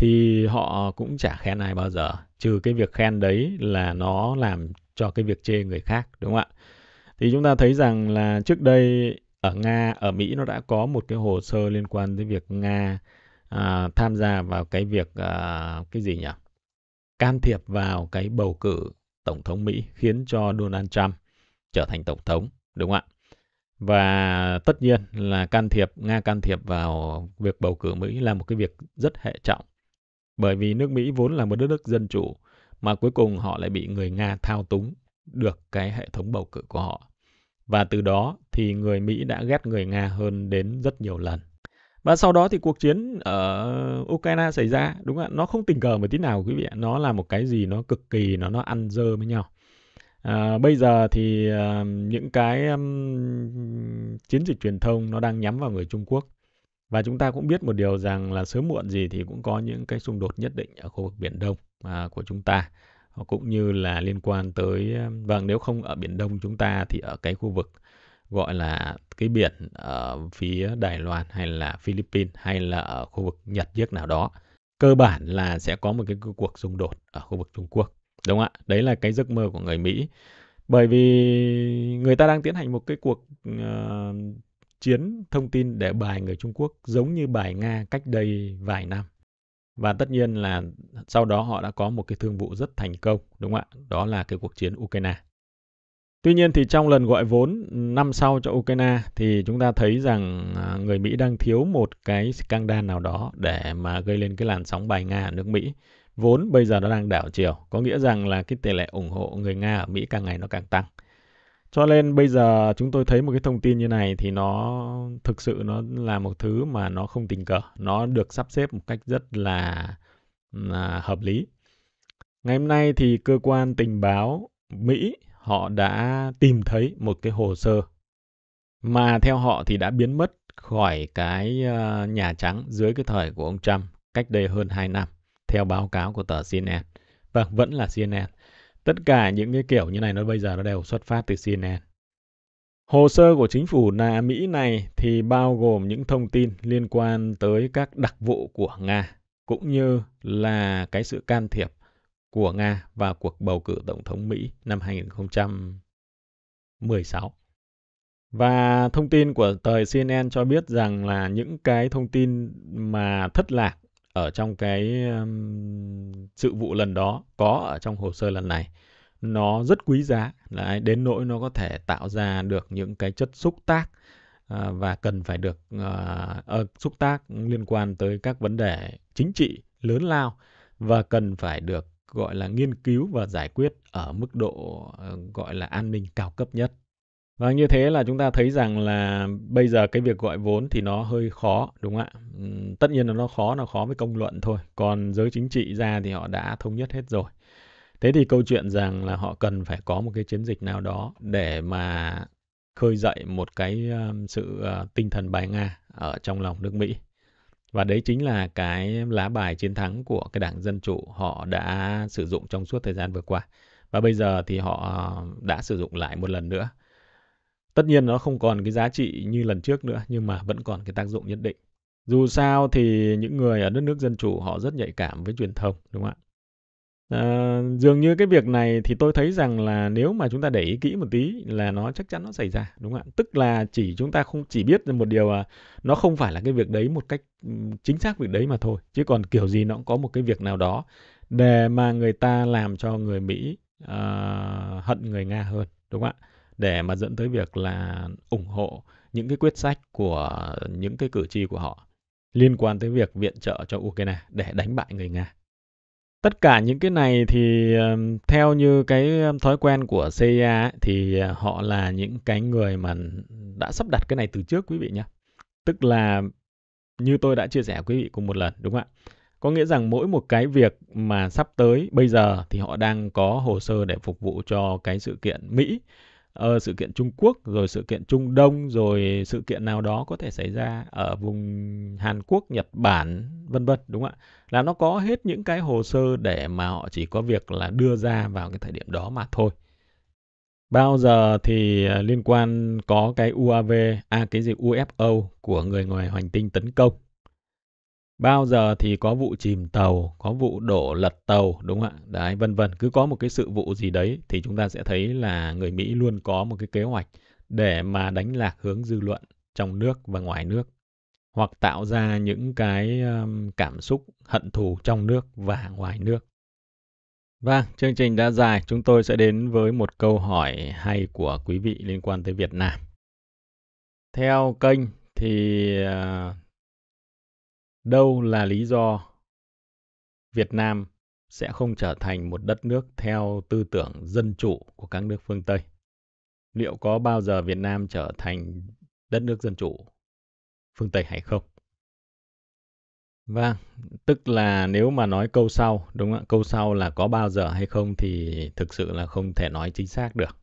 thì họ cũng chả khen ai bao giờ trừ cái việc khen đấy là nó làm cho cái việc chê người khác đúng không ạ thì chúng ta thấy rằng là trước đây ở nga ở mỹ nó đã có một cái hồ sơ liên quan tới việc nga à, tham gia vào cái việc à, cái gì nhỉ can thiệp vào cái bầu cử tổng thống mỹ khiến cho donald trump trở thành tổng thống đúng không ạ và tất nhiên là can thiệp nga can thiệp vào việc bầu cử mỹ là một cái việc rất hệ trọng bởi vì nước Mỹ vốn là một đất nước dân chủ, mà cuối cùng họ lại bị người Nga thao túng được cái hệ thống bầu cử của họ. Và từ đó thì người Mỹ đã ghét người Nga hơn đến rất nhiều lần. Và sau đó thì cuộc chiến ở Ukraine xảy ra, đúng không ạ? Nó không tình cờ một tí nào quý vị ạ. Nó là một cái gì nó cực kỳ, nó nó ăn dơ với nhau. À, bây giờ thì uh, những cái um, chiến dịch truyền thông nó đang nhắm vào người Trung Quốc và chúng ta cũng biết một điều rằng là sớm muộn gì thì cũng có những cái xung đột nhất định ở khu vực Biển Đông à, của chúng ta cũng như là liên quan tới vâng nếu không ở biển Đông chúng ta thì ở cái khu vực gọi là cái biển ở phía Đài Loan hay là Philippines hay là ở khu vực Nhật giếc nào đó cơ bản là sẽ có một cái cuộc xung đột ở khu vực Trung Quốc đúng không ạ đấy là cái giấc mơ của người Mỹ bởi vì người ta đang tiến hành một cái cuộc uh, Chiến thông tin để bài người Trung Quốc giống như bài Nga cách đây vài năm. Và tất nhiên là sau đó họ đã có một cái thương vụ rất thành công, đúng không ạ? Đó là cái cuộc chiến Ukraine. Tuy nhiên thì trong lần gọi vốn năm sau cho Ukraine thì chúng ta thấy rằng à, người Mỹ đang thiếu một cái scandal nào đó để mà gây lên cái làn sóng bài Nga ở nước Mỹ. Vốn bây giờ nó đang đảo chiều, có nghĩa rằng là cái tỷ lệ ủng hộ người Nga ở Mỹ càng ngày nó càng tăng cho nên bây giờ chúng tôi thấy một cái thông tin như này thì nó thực sự nó là một thứ mà nó không tình cờ nó được sắp xếp một cách rất là, là hợp lý ngày hôm nay thì cơ quan tình báo mỹ họ đã tìm thấy một cái hồ sơ mà theo họ thì đã biến mất khỏi cái ờ, nhà trắng dưới cái thời của ông trump cách đây hơn 2 năm theo báo cáo của tờ cnn vâng vẫn là cnn Tất cả những cái kiểu như này nó bây giờ nó đều xuất phát từ CNN. Hồ sơ của chính phủ là Mỹ này thì bao gồm những thông tin liên quan tới các đặc vụ của Nga cũng như là cái sự can thiệp của Nga vào cuộc bầu cử tổng thống Mỹ năm 2016. Và thông tin của tờ CNN cho biết rằng là những cái thông tin mà thất lạc ở trong cái um, sự vụ lần đó có ở trong hồ sơ lần này nó rất quý giá Đấy, đến nỗi nó có thể tạo ra được những cái chất xúc tác uh, và cần phải được uh, uh, xúc tác liên quan tới các vấn đề chính trị lớn lao và cần phải được gọi là nghiên cứu và giải quyết ở mức độ uh, gọi là an ninh cao cấp nhất và như thế là chúng ta thấy rằng là bây giờ cái việc gọi vốn thì nó hơi khó đúng không ạ? Ừ, tất nhiên là nó khó nó khó với công luận thôi, còn giới chính trị ra thì họ đã thống nhất hết rồi. Thế thì câu chuyện rằng là họ cần phải có một cái chiến dịch nào đó để mà khơi dậy một cái ờ, sự ờ, tinh thần bài Nga ở trong lòng nước Mỹ. Và đấy chính là cái lá bài chiến thắng của cái Đảng Dân Chủ họ đã sử dụng trong suốt thời gian vừa qua. Và bây giờ thì họ ờ, đã sử dụng lại một lần nữa Tất nhiên nó không còn cái giá trị như lần trước nữa nhưng mà vẫn còn cái tác dụng nhất định. Dù sao thì những người ở đất nước dân chủ họ rất nhạy cảm với truyền thông đúng không ạ? À, dường như cái việc này thì tôi thấy rằng là nếu mà chúng ta để ý kỹ một tí là nó chắc chắn nó xảy ra đúng không ạ? Tức là chỉ chúng ta không chỉ biết một điều là nó không phải là cái việc đấy một cách ừ, chính xác việc đấy mà thôi. Chứ còn kiểu gì nó cũng có một cái việc nào đó để mà người ta làm cho người Mỹ uh, hận người Nga hơn đúng không ạ? để mà dẫn tới việc là ủng hộ những cái quyết sách của những cái cử tri của họ liên quan tới việc viện trợ cho Ukraine để đánh bại người Nga. Tất cả những cái này thì theo như cái thói quen của CIA thì ờ, họ là những cái người mà đã sắp đặt cái này từ trước quý vị nhé. Tức là như tôi đã chia sẻ quý vị cùng một lần đúng không ạ? Có nghĩa rằng mỗi một cái việc mà sắp tới bây giờ thì họ đang có hồ sơ để phục vụ cho cái sự kiện Mỹ ờ, sự kiện Trung Quốc rồi sự kiện Trung Đông rồi sự kiện nào đó có thể xảy ra ở vùng Hàn Quốc, Nhật Bản vân vân đúng không ạ? Là nó có hết những cái hồ sơ để mà họ chỉ có việc là đưa ra vào cái thời điểm đó mà thôi. Bao giờ thì ờ, liên quan có cái UAV, à cái gì UFO của người ngoài hành tinh tấn công bao giờ thì có vụ chìm tàu, có vụ đổ lật tàu, đúng không ạ? Đấy, vân vân. Cứ có một cái sự vụ gì đấy thì chúng ta sẽ thấy là người Mỹ luôn có một cái kế hoạch để mà đánh lạc hướng dư luận trong nước và ngoài nước hoặc tạo ra những cái cảm xúc hận thù trong nước và ngoài nước. Vâng, chương trình đã dài, chúng tôi sẽ đến với một câu hỏi hay của quý vị liên quan tới Việt Nam. Theo kênh thì ờ, đâu là lý do Việt Nam sẽ không trở thành một đất nước theo tư tưởng dân chủ của các nước phương Tây. Liệu có bao giờ Việt Nam trở thành đất nước dân chủ phương Tây hay không? Vâng, tức là nếu mà nói câu sau, đúng không ạ? Câu sau là có bao giờ hay không thì thực sự là không thể nói chính xác được.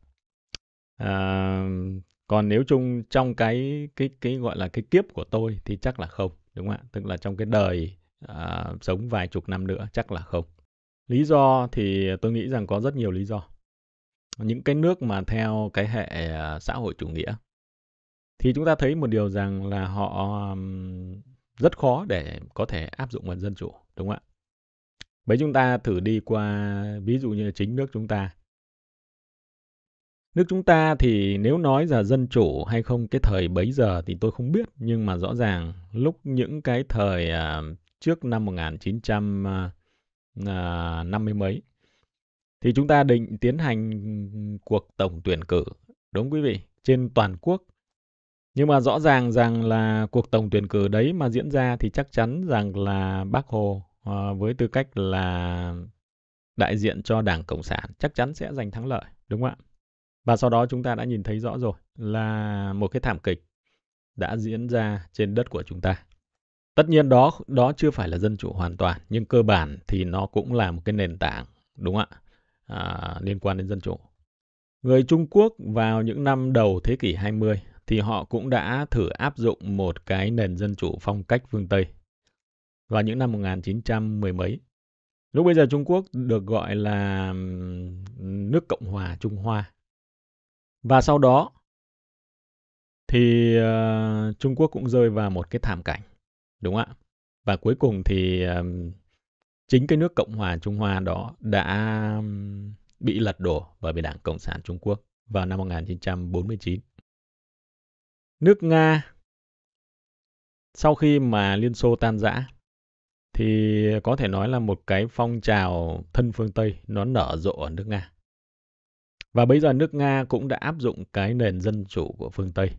À, còn nếu chung trong cái cái cái gọi là cái kiếp của tôi thì chắc là không đúng không ạ tức là trong cái đời à, sống vài chục năm nữa chắc là không lý do thì tôi nghĩ rằng có rất nhiều lý do những cái nước mà theo cái hệ à, xã hội chủ nghĩa thì chúng ta thấy một điều rằng là họ rất khó để có thể áp dụng vào dân chủ đúng không ạ mấy chúng ta thử đi qua ví dụ như chính nước chúng ta Nước chúng ta thì nếu nói là dân chủ hay không cái thời bấy giờ thì tôi không biết nhưng mà rõ ràng lúc những cái thời à, trước năm 1950 à, à, mấy thì chúng ta định tiến hành cuộc tổng tuyển cử đúng quý vị trên toàn quốc nhưng mà rõ ràng rằng là cuộc tổng tuyển cử đấy mà diễn ra thì chắc chắn rằng là bác Hồ à, với tư cách là đại diện cho Đảng Cộng sản chắc chắn sẽ giành thắng lợi đúng không ạ? Và sau đó chúng ta đã nhìn thấy rõ rồi là một cái thảm kịch đã diễn ra trên đất của chúng ta. Tất nhiên đó đó chưa phải là dân chủ hoàn toàn, nhưng cơ bản thì nó cũng là một cái nền tảng, đúng không ạ, à, liên quan đến dân chủ. Người Trung Quốc vào những năm đầu thế kỷ 20 thì họ cũng đã thử áp dụng một cái nền dân chủ phong cách phương Tây vào những năm 1910 mấy. Lúc bây giờ Trung Quốc được gọi là nước Cộng hòa Trung Hoa và sau đó thì uh, Trung Quốc cũng rơi vào một cái thảm cảnh, đúng không ạ? Và cuối cùng thì um, chính cái nước Cộng hòa Trung Hoa đó đã um, bị lật đổ bởi vì Đảng Cộng sản Trung Quốc vào năm 1949. Nước Nga sau khi mà Liên Xô tan rã thì có thể nói là một cái phong trào thân phương Tây nó nở rộ ở nước Nga. Và bây giờ nước Nga cũng đã áp dụng cái nền dân chủ của phương Tây.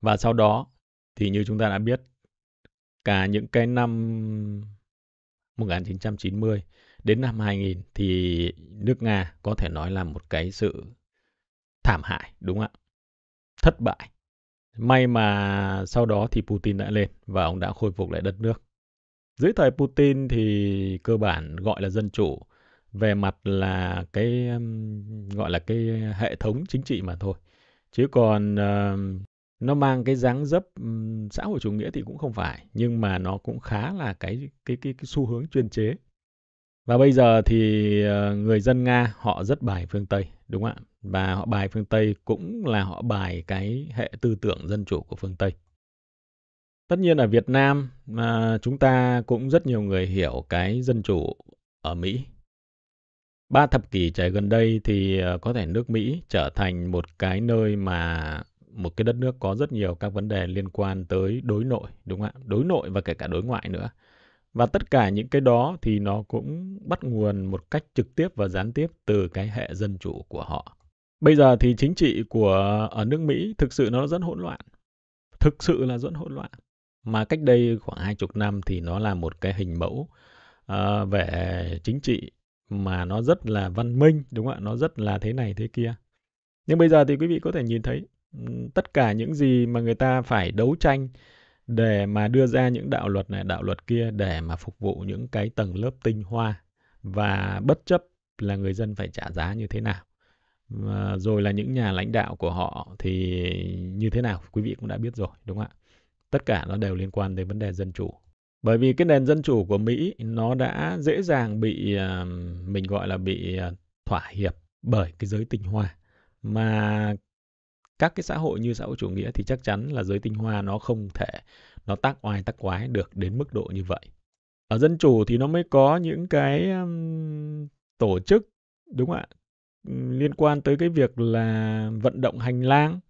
Và sau đó thì như chúng ta đã biết, cả những cái năm 1990 đến năm 2000 thì nước Nga có thể nói là một cái sự thảm hại, đúng không ạ? Thất bại. May mà sau đó thì Putin đã lên và ông đã khôi phục lại đất nước. Dưới thời Putin thì cơ bản gọi là dân chủ, về mặt là cái gọi là cái hệ thống chính trị mà thôi chứ còn nó mang cái dáng dấp xã hội chủ nghĩa thì cũng không phải nhưng mà nó cũng khá là cái cái cái, cái xu hướng chuyên chế và bây giờ thì ờ, người dân nga họ rất bài phương tây đúng không ạ và họ bài phương tây cũng là họ bài cái hệ tư tưởng dân chủ của phương tây tất nhiên ở việt nam uh, chúng ta cũng rất nhiều người hiểu cái dân chủ ở mỹ ba thập kỷ trở gần đây thì ờ, có thể nước Mỹ trở thành một cái nơi mà một cái đất nước có rất nhiều các vấn đề liên quan tới đối nội đúng không ạ? Đối nội và kể cả đối ngoại nữa. Và tất cả những cái đó thì nó cũng bắt nguồn một cách trực tiếp và gián tiếp từ cái hệ dân chủ của họ. Bây giờ thì chính trị của ở ờ, nước Mỹ thực sự nó rất hỗn loạn. Thực sự là rất hỗn loạn. Mà cách đây khoảng hai chục năm thì nó là một cái hình mẫu uh, về chính trị mà nó rất là văn minh đúng không ạ nó rất là thế này thế kia nhưng bây giờ thì quý vị có thể nhìn thấy tất cả những gì mà người ta phải đấu tranh để mà đưa ra những đạo luật này đạo luật kia để mà phục vụ những cái tầng lớp tinh hoa và bất chấp là người dân phải trả giá như thế nào và rồi là những nhà lãnh đạo của họ thì như thế nào quý vị cũng đã biết rồi đúng không ạ tất cả nó đều liên quan đến vấn đề dân chủ bởi vì cái nền dân chủ của Mỹ nó đã dễ dàng bị à, mình gọi là bị à, thỏa hiệp bởi cái giới tinh hoa mà các cái xã hội như xã hội chủ nghĩa thì chắc chắn là giới tinh hoa nó không thể nó tác oai tác quái được đến mức độ như vậy. Ở dân chủ thì nó mới có những cái um, tổ chức đúng không ạ? Liên quan tới cái việc là vận động hành lang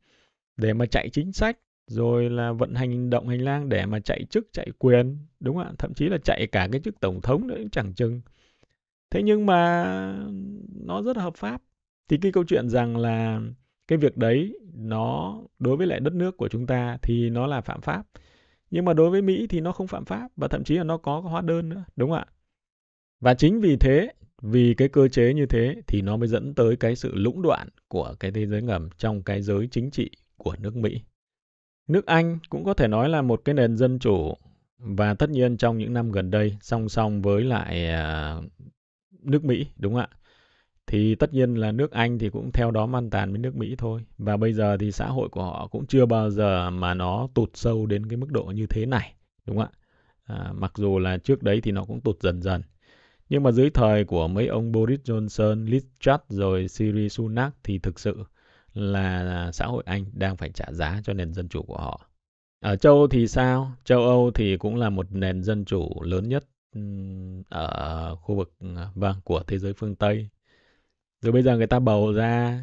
để mà chạy chính sách rồi là vận hành động hành lang để mà chạy chức chạy quyền đúng không ạ thậm chí là chạy cả cái chức tổng thống nữa cũng chẳng chừng thế nhưng mà nó rất là hợp pháp thì cái câu chuyện rằng là cái việc đấy nó đối với lại đất nước của chúng ta thì nó là phạm pháp nhưng mà đối với mỹ thì nó không phạm pháp và thậm chí là nó có hóa đơn nữa đúng không ạ và chính vì thế vì cái cơ chế như thế thì nó mới dẫn tới cái sự lũng đoạn của cái thế giới ngầm trong cái giới chính trị của nước mỹ Nước Anh cũng có thể nói là một cái nền dân chủ và tất nhiên trong những năm gần đây song song với lại à, nước Mỹ đúng không ạ? Thì tất nhiên là nước Anh thì cũng theo đó man tàn với nước Mỹ thôi. Và bây giờ thì xã hội của họ cũng chưa bao giờ mà nó tụt sâu đến cái mức độ như thế này đúng không ạ? À, mặc dù là trước đấy thì nó cũng tụt dần dần. Nhưng mà dưới thời của mấy ông Boris Johnson, Liz Truss rồi Siri Sunak thì thực sự là à, xã hội Anh đang phải trả giá cho nền dân chủ của họ. Ở châu Âu thì sao? Châu Âu thì cũng là một nền dân chủ lớn nhất ở khu vực à, vâng của thế giới phương Tây. Rồi bây giờ người ta bầu ra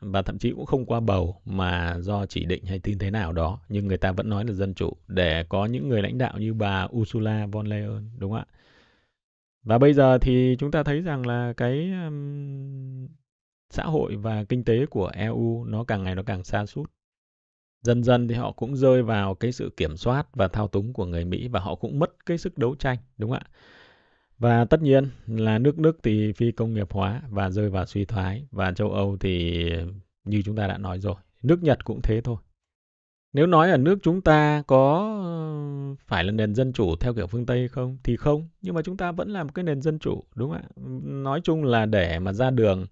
và thậm chí cũng không qua bầu mà do chỉ định hay tin thế nào đó nhưng người ta vẫn nói là dân chủ để có những người lãnh đạo như bà Ursula von Leyen đúng không ạ? Và bây giờ thì chúng ta thấy rằng là cái xã hội và kinh tế của EU nó càng ngày nó càng xa sút dần dần thì họ cũng rơi vào cái sự kiểm soát và thao túng của người Mỹ và họ cũng mất cái sức đấu tranh đúng không ạ và tất nhiên là nước Đức thì phi công nghiệp hóa và rơi vào suy thoái và châu Âu thì như chúng ta đã nói rồi nước Nhật cũng thế thôi nếu nói ở nước chúng ta có ờ, phải là nền dân chủ theo kiểu phương Tây không thì không nhưng mà chúng ta vẫn là một cái nền dân chủ đúng không ạ nói chung là để mà ra đường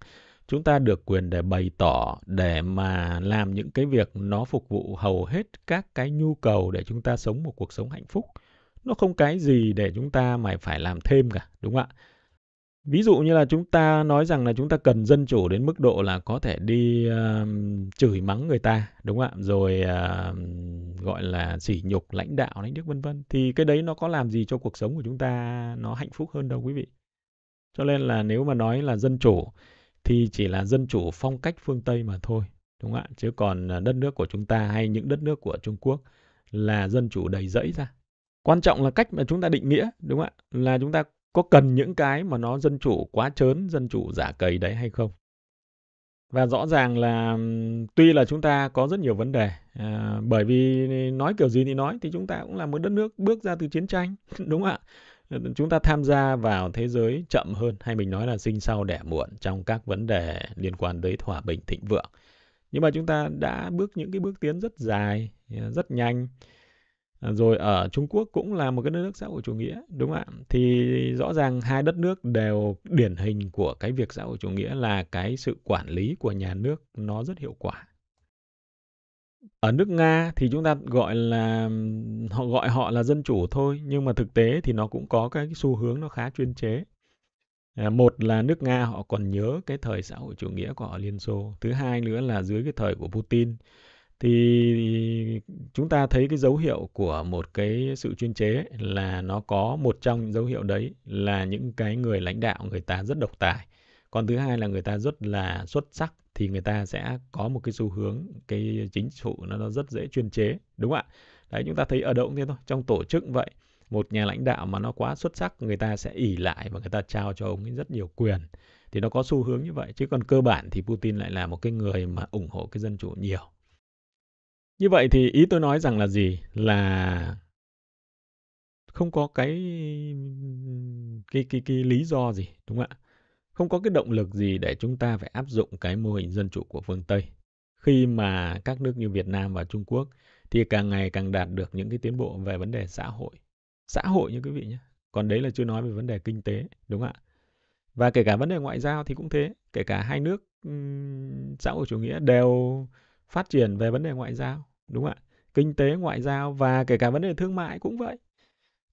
chúng ta được quyền để bày tỏ để mà làm những cái việc nó phục vụ hầu hết các cái nhu cầu để chúng ta sống một cuộc sống hạnh phúc nó không cái gì để chúng ta mà phải làm thêm cả đúng không ạ ví dụ như là chúng ta nói rằng là chúng ta cần dân chủ đến mức độ là có thể đi uh, chửi mắng người ta đúng không ạ rồi uh, gọi là sỉ nhục lãnh đạo lãnh đức vân vân thì cái đấy nó có làm gì cho cuộc sống của chúng ta nó hạnh phúc hơn đâu quý vị cho nên là nếu mà nói là dân chủ thì chỉ là dân chủ phong cách phương Tây mà thôi. Đúng không ạ? Chứ còn ờ, đất nước của chúng ta hay những đất nước của Trung Quốc là dân chủ đầy rẫy ra. Quan trọng là cách mà chúng ta định nghĩa, đúng không ạ? Là chúng ta có cần những cái mà nó dân chủ quá trớn, dân chủ giả cầy đấy hay không? Và rõ ràng là tuy là chúng ta có rất nhiều vấn đề, à, bởi vì nói kiểu gì thì nói thì chúng ta cũng là một đất nước bước ra từ chiến tranh, (laughs) đúng không ạ? chúng ta tham gia vào thế giới chậm hơn hay mình nói là sinh sau đẻ muộn trong các vấn đề liên quan tới hòa bình thịnh vượng. Nhưng mà chúng ta đã bước những cái bước tiến rất dài, rất nhanh. À, rồi ở Trung Quốc cũng là một cái đất nước xã hội chủ nghĩa, đúng không ạ? Thì rõ ràng hai đất nước đều điển hình của cái việc xã hội chủ nghĩa là cái sự quản lý của nhà nước nó rất hiệu quả ở nước Nga thì chúng ta gọi là họ gọi họ là dân chủ thôi nhưng mà thực tế thì nó cũng có cái xu hướng nó khá chuyên chế à, một là nước Nga họ còn nhớ cái thời xã hội chủ nghĩa của họ Liên Xô thứ hai nữa là dưới cái thời của Putin thì chúng ta thấy cái dấu hiệu của một cái sự chuyên chế là nó có một trong những dấu hiệu đấy là những cái người lãnh đạo người ta rất độc tài còn thứ hai là người ta rất là xuất sắc thì người ta sẽ có một cái xu hướng cái chính trị nó, nó rất dễ chuyên chế đúng không ạ đấy chúng ta thấy ở đâu cũng thế thôi trong tổ chức vậy một nhà lãnh đạo mà nó quá xuất sắc người ta sẽ ỉ lại và người ta trao cho ông ấy rất nhiều quyền thì nó có xu hướng như vậy chứ còn cơ bản thì Putin lại là một cái người mà ủng hộ cái dân chủ nhiều như vậy thì ý tôi nói rằng là gì là không có cái cái cái cái lý do gì đúng không ạ không có cái động lực gì để chúng ta phải áp dụng cái mô hình dân chủ của phương Tây. Khi mà các nước như Việt Nam và Trung Quốc thì càng ngày càng đạt được những cái tiến bộ về vấn đề xã hội. Xã hội như quý vị nhé. Còn đấy là chưa nói về vấn đề kinh tế, đúng không ạ? Và kể cả vấn đề ngoại giao thì cũng thế. Kể cả hai nước xã hội chủ nghĩa đều phát triển về vấn đề ngoại giao, đúng không ạ? Kinh tế, ngoại giao và kể cả vấn đề thương mại cũng vậy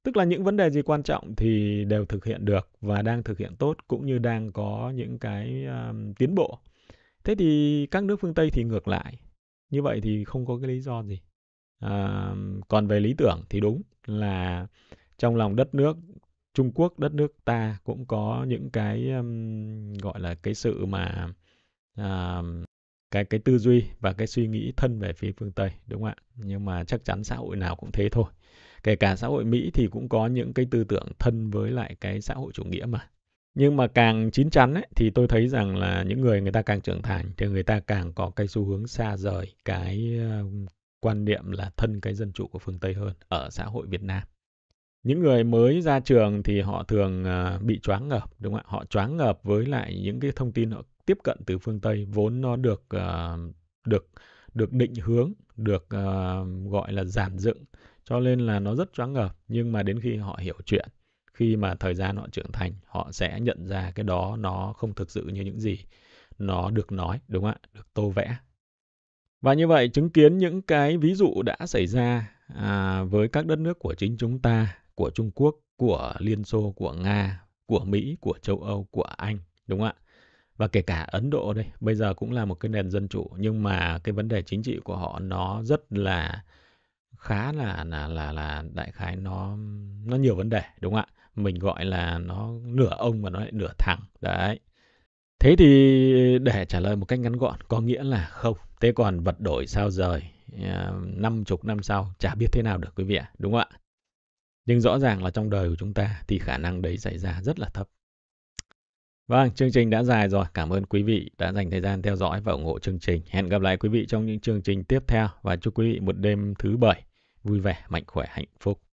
tức là những vấn đề gì quan trọng thì đều thực hiện được và đang thực hiện tốt cũng như đang có những cái um, tiến bộ thế thì các nước phương tây thì ngược lại như vậy thì không có cái lý do gì à, còn về lý tưởng thì đúng là trong lòng đất nước trung quốc đất nước ta cũng có những cái um, gọi là cái sự mà um, cái cái tư duy và cái suy nghĩ thân về phía phương tây đúng không ạ nhưng mà chắc chắn xã hội nào cũng thế thôi kể cả xã hội Mỹ thì cũng có những cái tư tưởng thân với lại cái xã hội chủ nghĩa mà nhưng mà càng chín chắn ấy, thì tôi thấy rằng là những người người ta càng trưởng thành thì người ta càng có cái xu hướng xa rời cái quan niệm là thân cái dân chủ của phương Tây hơn ở xã hội Việt Nam. Những người mới ra trường thì họ thường ờ, bị choáng ngợp, đúng không ạ? Họ choáng ngợp với lại những cái thông tin họ tiếp cận từ phương Tây vốn nó được ờ, được được định hướng, được ờ, gọi là giản dựng cho nên là nó rất choáng ngợp nhưng mà đến khi họ hiểu chuyện khi mà thời gian họ trưởng thành họ sẽ nhận ra cái đó nó không thực sự như những gì nó được nói đúng không ạ được tô vẽ và như vậy chứng kiến những cái ví dụ đã xảy ra à, với các đất nước của chính chúng ta của trung quốc của liên xô của nga của mỹ của châu âu của anh đúng không ạ và kể cả ấn độ đây bây giờ cũng là một cái nền dân chủ nhưng mà cái vấn đề chính trị của họ nó rất là khá là là là là đại khái nó nó nhiều vấn đề đúng không ạ mình gọi là nó nửa ông và nó lại nửa thẳng đấy thế thì để trả lời một cách ngắn gọn có nghĩa là không thế còn vật đổi sao rời ờ, năm chục năm sau chả biết thế nào được quý vị ạ đúng không ạ nhưng rõ ràng là trong đời của chúng ta thì khả năng đấy xảy ra rất là thấp Vâng, chương trình đã dài rồi. Cảm ơn quý vị đã dành thời gian theo dõi và ủng hộ chương trình. Hẹn gặp lại quý vị trong những chương trình tiếp theo và chúc quý vị một đêm thứ bảy vui vẻ, mạnh khỏe, hạnh phúc.